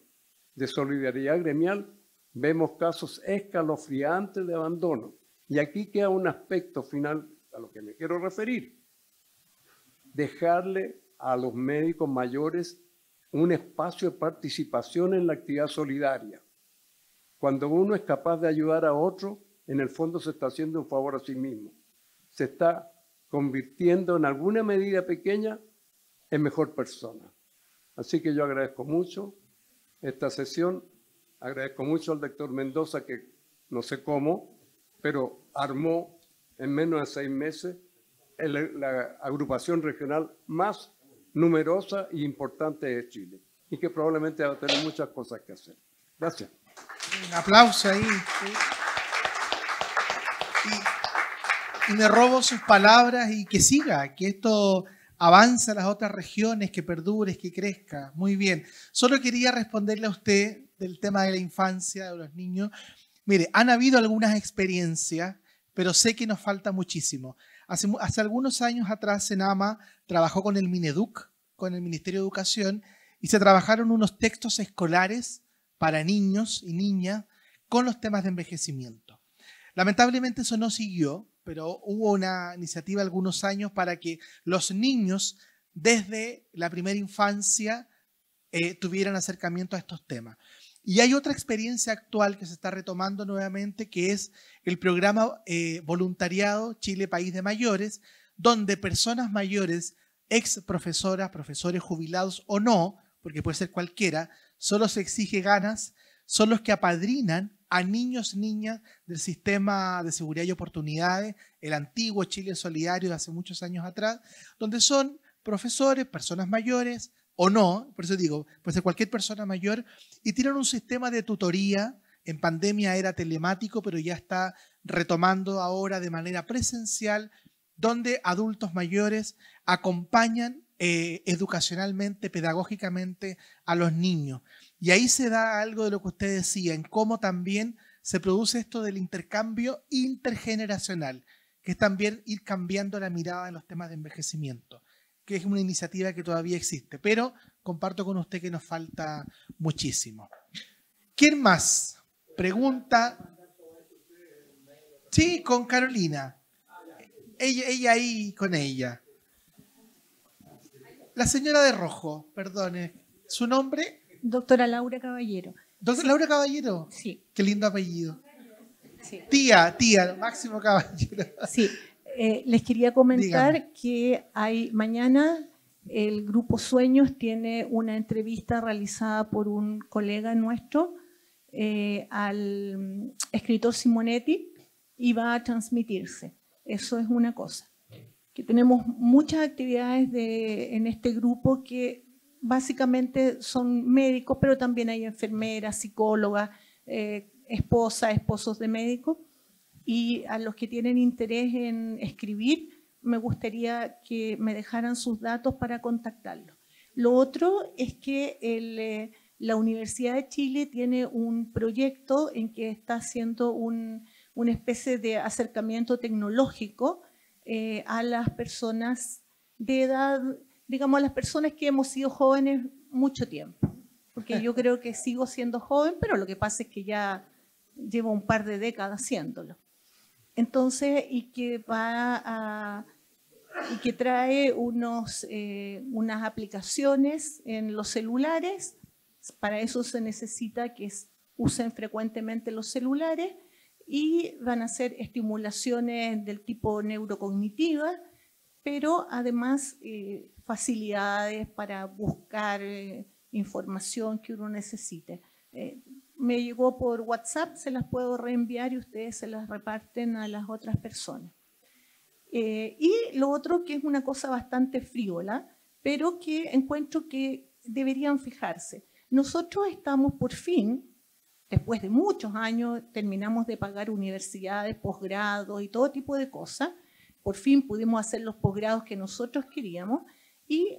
de solidaridad gremial vemos casos escalofriantes de abandono y aquí queda un aspecto final a lo que me quiero referir. Dejarle a los médicos mayores un espacio de participación en la actividad solidaria. Cuando uno es capaz de ayudar a otro, en el fondo se está haciendo un favor a sí mismo. Se está convirtiendo en alguna medida pequeña en mejor persona. Así que yo agradezco mucho esta sesión, agradezco mucho al doctor Mendoza que no sé cómo, pero armó en menos de seis meses la agrupación regional más numerosa e importante de Chile y que probablemente va a tener muchas cosas que hacer. Gracias. Un aplauso ahí. Y, y, me robo sus palabras y que siga, que esto avance a las otras regiones, que perdure, que crezca. Muy bien. Solo quería responderle a usted del tema de la infancia, de los niños, Mire, han habido algunas experiencias, pero sé que nos falta muchísimo. Hace, algunos años atrás, Senama trabajó con el Mineduc, con el Ministerio de Educación, y se trabajaron unos textos escolares para niños y niñas con los temas de envejecimiento. Lamentablemente eso no siguió, pero hubo una iniciativa algunos años para que los niños desde la primera infancia eh, tuvieran acercamiento a estos temas. Y hay otra experiencia actual que se está retomando nuevamente, que es el programa eh, Voluntariado Chile País de Mayores, donde personas mayores, ex profesoras, profesores jubilados o no, porque puede ser cualquiera, solo se exige ganas, son los que apadrinan a niños, niñas del sistema de seguridad y oportunidades, el antiguo Chile Solidario de hace muchos años atrás, donde son profesores, personas mayores, o no, por eso digo, pues ser cualquier persona mayor, y tienen un sistema de tutoría. En pandemia era telemático, pero ya está retomando ahora de manera presencial, donde adultos mayores acompañan eh, educacionalmente, pedagógicamente a los niños. Y ahí se da algo de lo que usted decía, en cómo también se produce esto del intercambio intergeneracional, que es también ir cambiando la mirada en los temas de envejecimiento que es una iniciativa que todavía existe, pero comparto con usted que nos falta muchísimo. ¿Quién más? Pregunta. Sí, con Carolina. Ella, ella ahí con ella. La señora de rojo, perdone. ¿Su nombre? Doctora Laura Caballero. ¿Doctora Laura Caballero? Sí. Qué lindo apellido. Tía, tía, máximo caballero. Sí. Eh, les quería comentar que mañana el grupo Sueños tiene una entrevista realizada por un colega nuestro eh, al escritor Simonetti y va a transmitirse. Eso es una cosa. Que tenemos muchas actividades en este grupo que básicamente son médicos, pero también hay enfermeras, psicólogas, eh, esposas, esposos de médicos. Y a los que tienen interés en escribir, me gustaría que me dejaran sus datos para contactarlos. Lo otro es que eh, la Universidad de Chile tiene un proyecto en que está haciendo una especie de acercamiento tecnológico eh, a las personas de edad, digamos, a las personas que hemos sido jóvenes mucho tiempo. Porque yo creo que sigo siendo joven, pero lo que pasa es que ya llevo un par de décadas haciéndolo. Entonces, y que trae eh, unas aplicaciones en los celulares. Para eso se necesita que usen frecuentemente los celulares y van a hacer estimulaciones del tipo neurocognitiva, pero además eh, facilidades para buscar eh, información que uno necesite me llegó por WhatsApp, se las puedo reenviar y ustedes se las reparten a las otras personas. Eh, y lo otro que es una cosa bastante frívola, pero que encuentro que deberían fijarse. Nosotros estamos por fin, después de muchos años, terminamos de pagar universidades, posgrados y todo tipo de cosas, por fin pudimos hacer los posgrados que nosotros queríamos y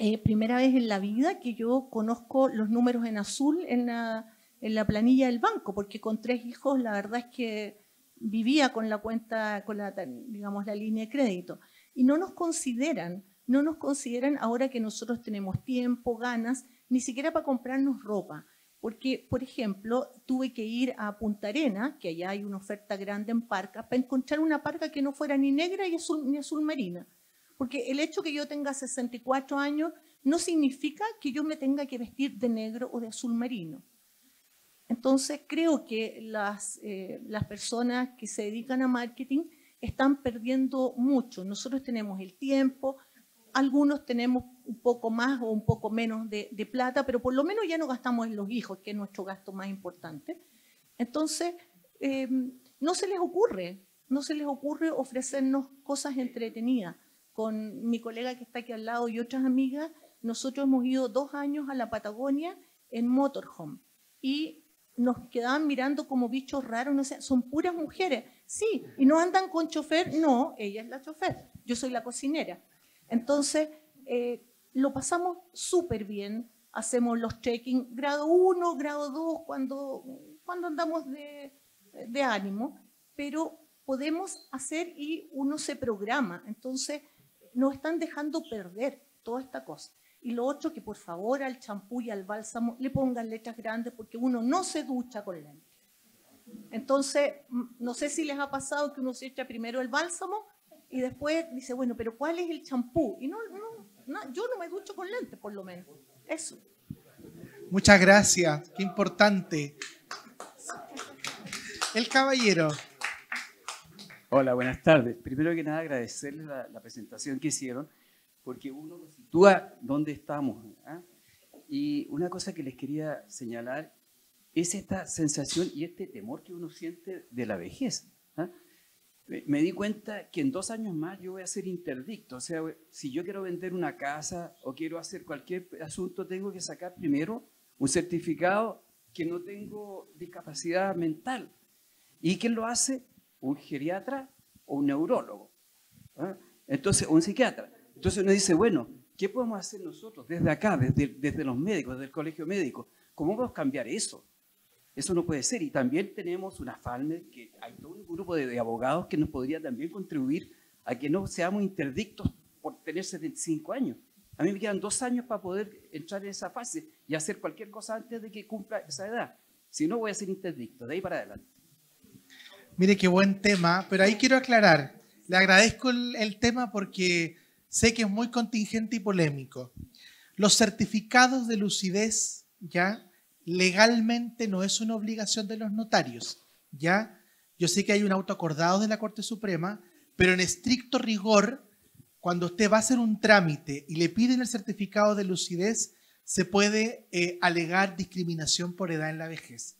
eh, primera vez en la vida que yo conozco los números en azul en la, en la planilla del banco, porque con tres hijos la verdad es que vivía con la cuenta, con la, digamos, la línea de crédito. Y no nos consideran, no nos consideran ahora que nosotros tenemos tiempo, ganas, ni siquiera para comprarnos ropa. Porque, por ejemplo, tuve que ir a Punta Arena, que allá hay una oferta grande en parca, para encontrar una parca que no fuera ni negra y ni azul marina. Porque el hecho que yo tenga 64 años no significa que yo me tenga que vestir de negro o de azul marino. Entonces creo que las, eh, las personas que se dedican a marketing están perdiendo mucho. Nosotros tenemos el tiempo, algunos tenemos un poco más o un poco menos de, plata, pero por lo menos ya no gastamos en los hijos, que es nuestro gasto más importante. Entonces, eh, no se les ocurre, no se les ocurre ofrecernos cosas entretenidas con mi colega que está aquí al lado y otras amigas, nosotros hemos ido dos años a la Patagonia en motorhome y nos quedaban mirando como bichos raros, son puras mujeres, sí, y no andan con chofer, no, ella es la chofer, yo soy la cocinera. Entonces, eh, lo pasamos súper bien, hacemos los trekking grado 1, grado 2, cuando, cuando andamos de, de ánimo, pero podemos hacer y uno se programa. Entonces, nos están dejando perder toda esta cosa. Y lo otro, que por favor al champú y al bálsamo le pongan letras grandes porque uno no se ducha con lente. Entonces, mm, no sé si les ha pasado que uno se echa primero el bálsamo y después dice, bueno, pero ¿cuál es el champú? Y no, no, no, yo no me ducho con lente, por lo menos. Eso. Muchas gracias, qué importante. El caballero. Hola, buenas tardes. Primero que nada agradecerles la, presentación que hicieron, porque uno nos sitúa dónde estamos. ¿ah? Y una cosa que les quería señalar es esta sensación y este temor que uno siente de la vejez. ¿ah? me di cuenta que en dos años más yo voy a ser interdicto. O sea, si yo quiero vender una casa o quiero hacer cualquier asunto, tengo que sacar primero un certificado que no tengo discapacidad mental. ¿Y quién lo hace? un geriatra o un neurólogo. ¿ah? Entonces, o un psiquiatra. Entonces uno dice, bueno, ¿qué podemos hacer nosotros desde acá, desde, los médicos, desde el colegio médico? ¿Cómo podemos cambiar eso? Eso no puede ser. Y también tenemos una FALME, que hay todo un grupo de, de abogados que nos podría también contribuir a que no seamos interdictos por tener 75 años. A mí me quedan dos años para poder entrar en esa fase y hacer cualquier cosa antes de que cumpla esa edad. Si no, voy a ser interdicto, de ahí para adelante. Mire qué buen tema, pero ahí quiero aclarar. Le agradezco el, tema porque sé que es muy contingente y polémico. Los certificados de lucidez, ¿ya? Legalmente no es una obligación de los notarios, ¿ya? Yo sé que hay un auto acordado de la Corte Suprema, pero en estricto rigor, cuando usted va a hacer un trámite y le piden el certificado de lucidez, se puede eh, alegar discriminación por edad en la vejez.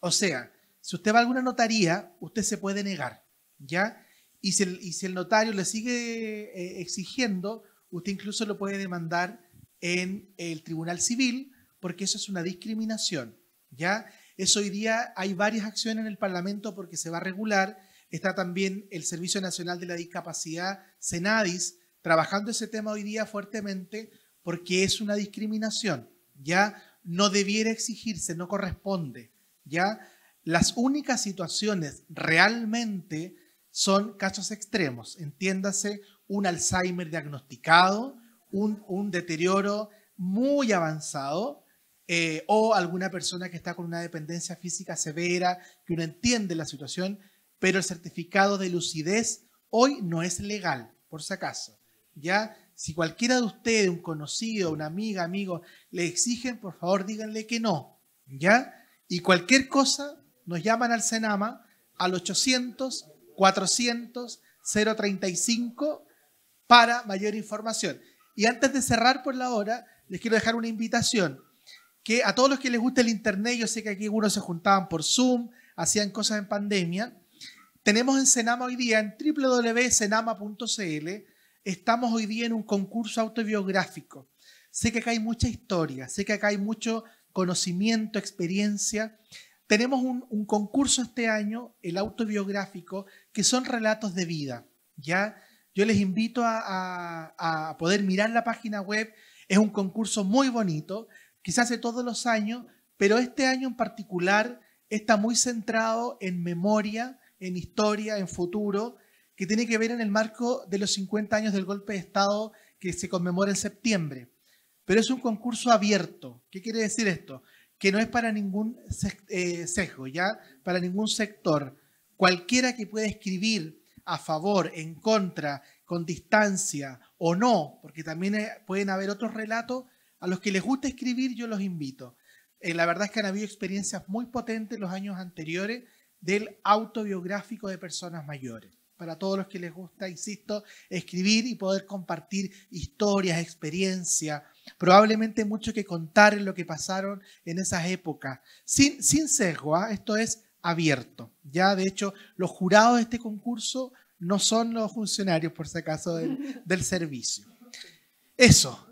O sea, si usted va a alguna notaría, usted se puede negar, ¿ya? Y si el, notario le sigue eh, exigiendo, usted incluso lo puede demandar en el Tribunal Civil, porque eso es una discriminación, ¿ya? Eso hoy día hay varias acciones en el Parlamento porque se va a regular. Está también el Servicio Nacional de la Discapacidad, Senadis, trabajando ese tema hoy día fuertemente porque es una discriminación, ¿ya? No debiera exigirse, no corresponde, ¿ya? Las únicas situaciones realmente son casos extremos, entiéndase un Alzheimer diagnosticado, un, deterioro muy avanzado eh, o alguna persona que está con una dependencia física severa, que uno entiende la situación, pero el certificado de lucidez hoy no es legal, por si acaso. ¿ya? Si cualquiera de ustedes, un conocido, una amiga, amigo, le exigen, por favor díganle que no. ¿ya? Y cualquier cosa, nos llaman al Senama al 800 400 035 para mayor información. Y antes de cerrar por la hora, les quiero dejar una invitación que a todos los que les gusta el internet, yo sé que aquí algunos se juntaban por Zoom, hacían cosas en pandemia. Tenemos en Senama hoy día en www.senama.cl estamos hoy día en un concurso autobiográfico. Sé que acá hay mucha historia, sé que acá hay mucho conocimiento, experiencia tenemos un, concurso este año, el autobiográfico, que son relatos de vida. ¿ya? Yo les invito a, a, poder mirar la página web. Es un concurso muy bonito, que se hace todos los años, pero este año en particular está muy centrado en memoria, en historia, en futuro, que tiene que ver en el marco de los 50 años del golpe de Estado que se conmemora en septiembre. Pero es un concurso abierto. ¿Qué quiere decir esto? que no es para ningún eh, sesgo, ¿ya? Para ningún sector. Cualquiera que pueda escribir a favor, en contra, con distancia o no, porque también eh, pueden haber otros relatos, a los que les gusta escribir yo los invito. Eh, la verdad es que han habido experiencias muy potentes los años anteriores del autobiográfico de personas mayores. Para todos los que les gusta, insisto, escribir y poder compartir historias, experiencias, probablemente mucho que contar en lo que pasaron en esas épocas, sin, sesgo, ¿ah? esto es abierto. Ya, de hecho, los jurados de este concurso no son los funcionarios, por si acaso, del, del servicio. Eso.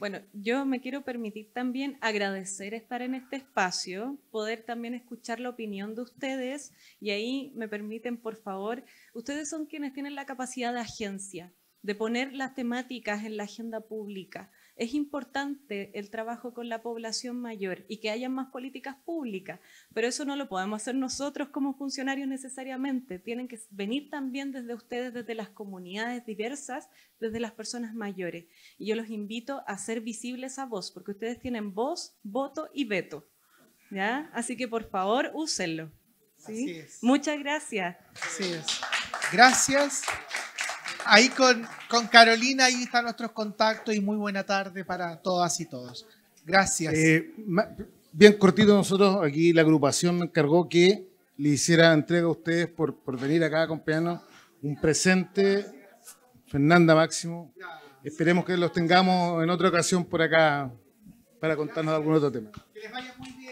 Bueno, yo me quiero permitir también agradecer estar en este espacio, poder también escuchar la opinión de ustedes y ahí me permiten, por favor, ustedes son quienes tienen la capacidad de agencia, de poner las temáticas en la agenda pública. Es importante el trabajo con la población mayor y que haya más políticas públicas, pero eso no lo podemos hacer nosotros como funcionarios necesariamente. Tienen que venir también desde ustedes, desde las comunidades diversas, desde las personas mayores. Y yo los invito a ser visibles a vos, porque ustedes tienen voz, voto y veto. ¿ya? Así que por favor, úsenlo. ¿sí? Muchas gracias. Gracias ahí con, con, Carolina, ahí están nuestros contactos y muy buena tarde para todas y todos. Gracias. Eh, bien cortito, nosotros aquí la agrupación me encargó que le hiciera entrega a ustedes por, venir acá con piano un presente, Fernanda Máximo. Esperemos que los tengamos en otra ocasión por acá para contarnos algún otro tema. Que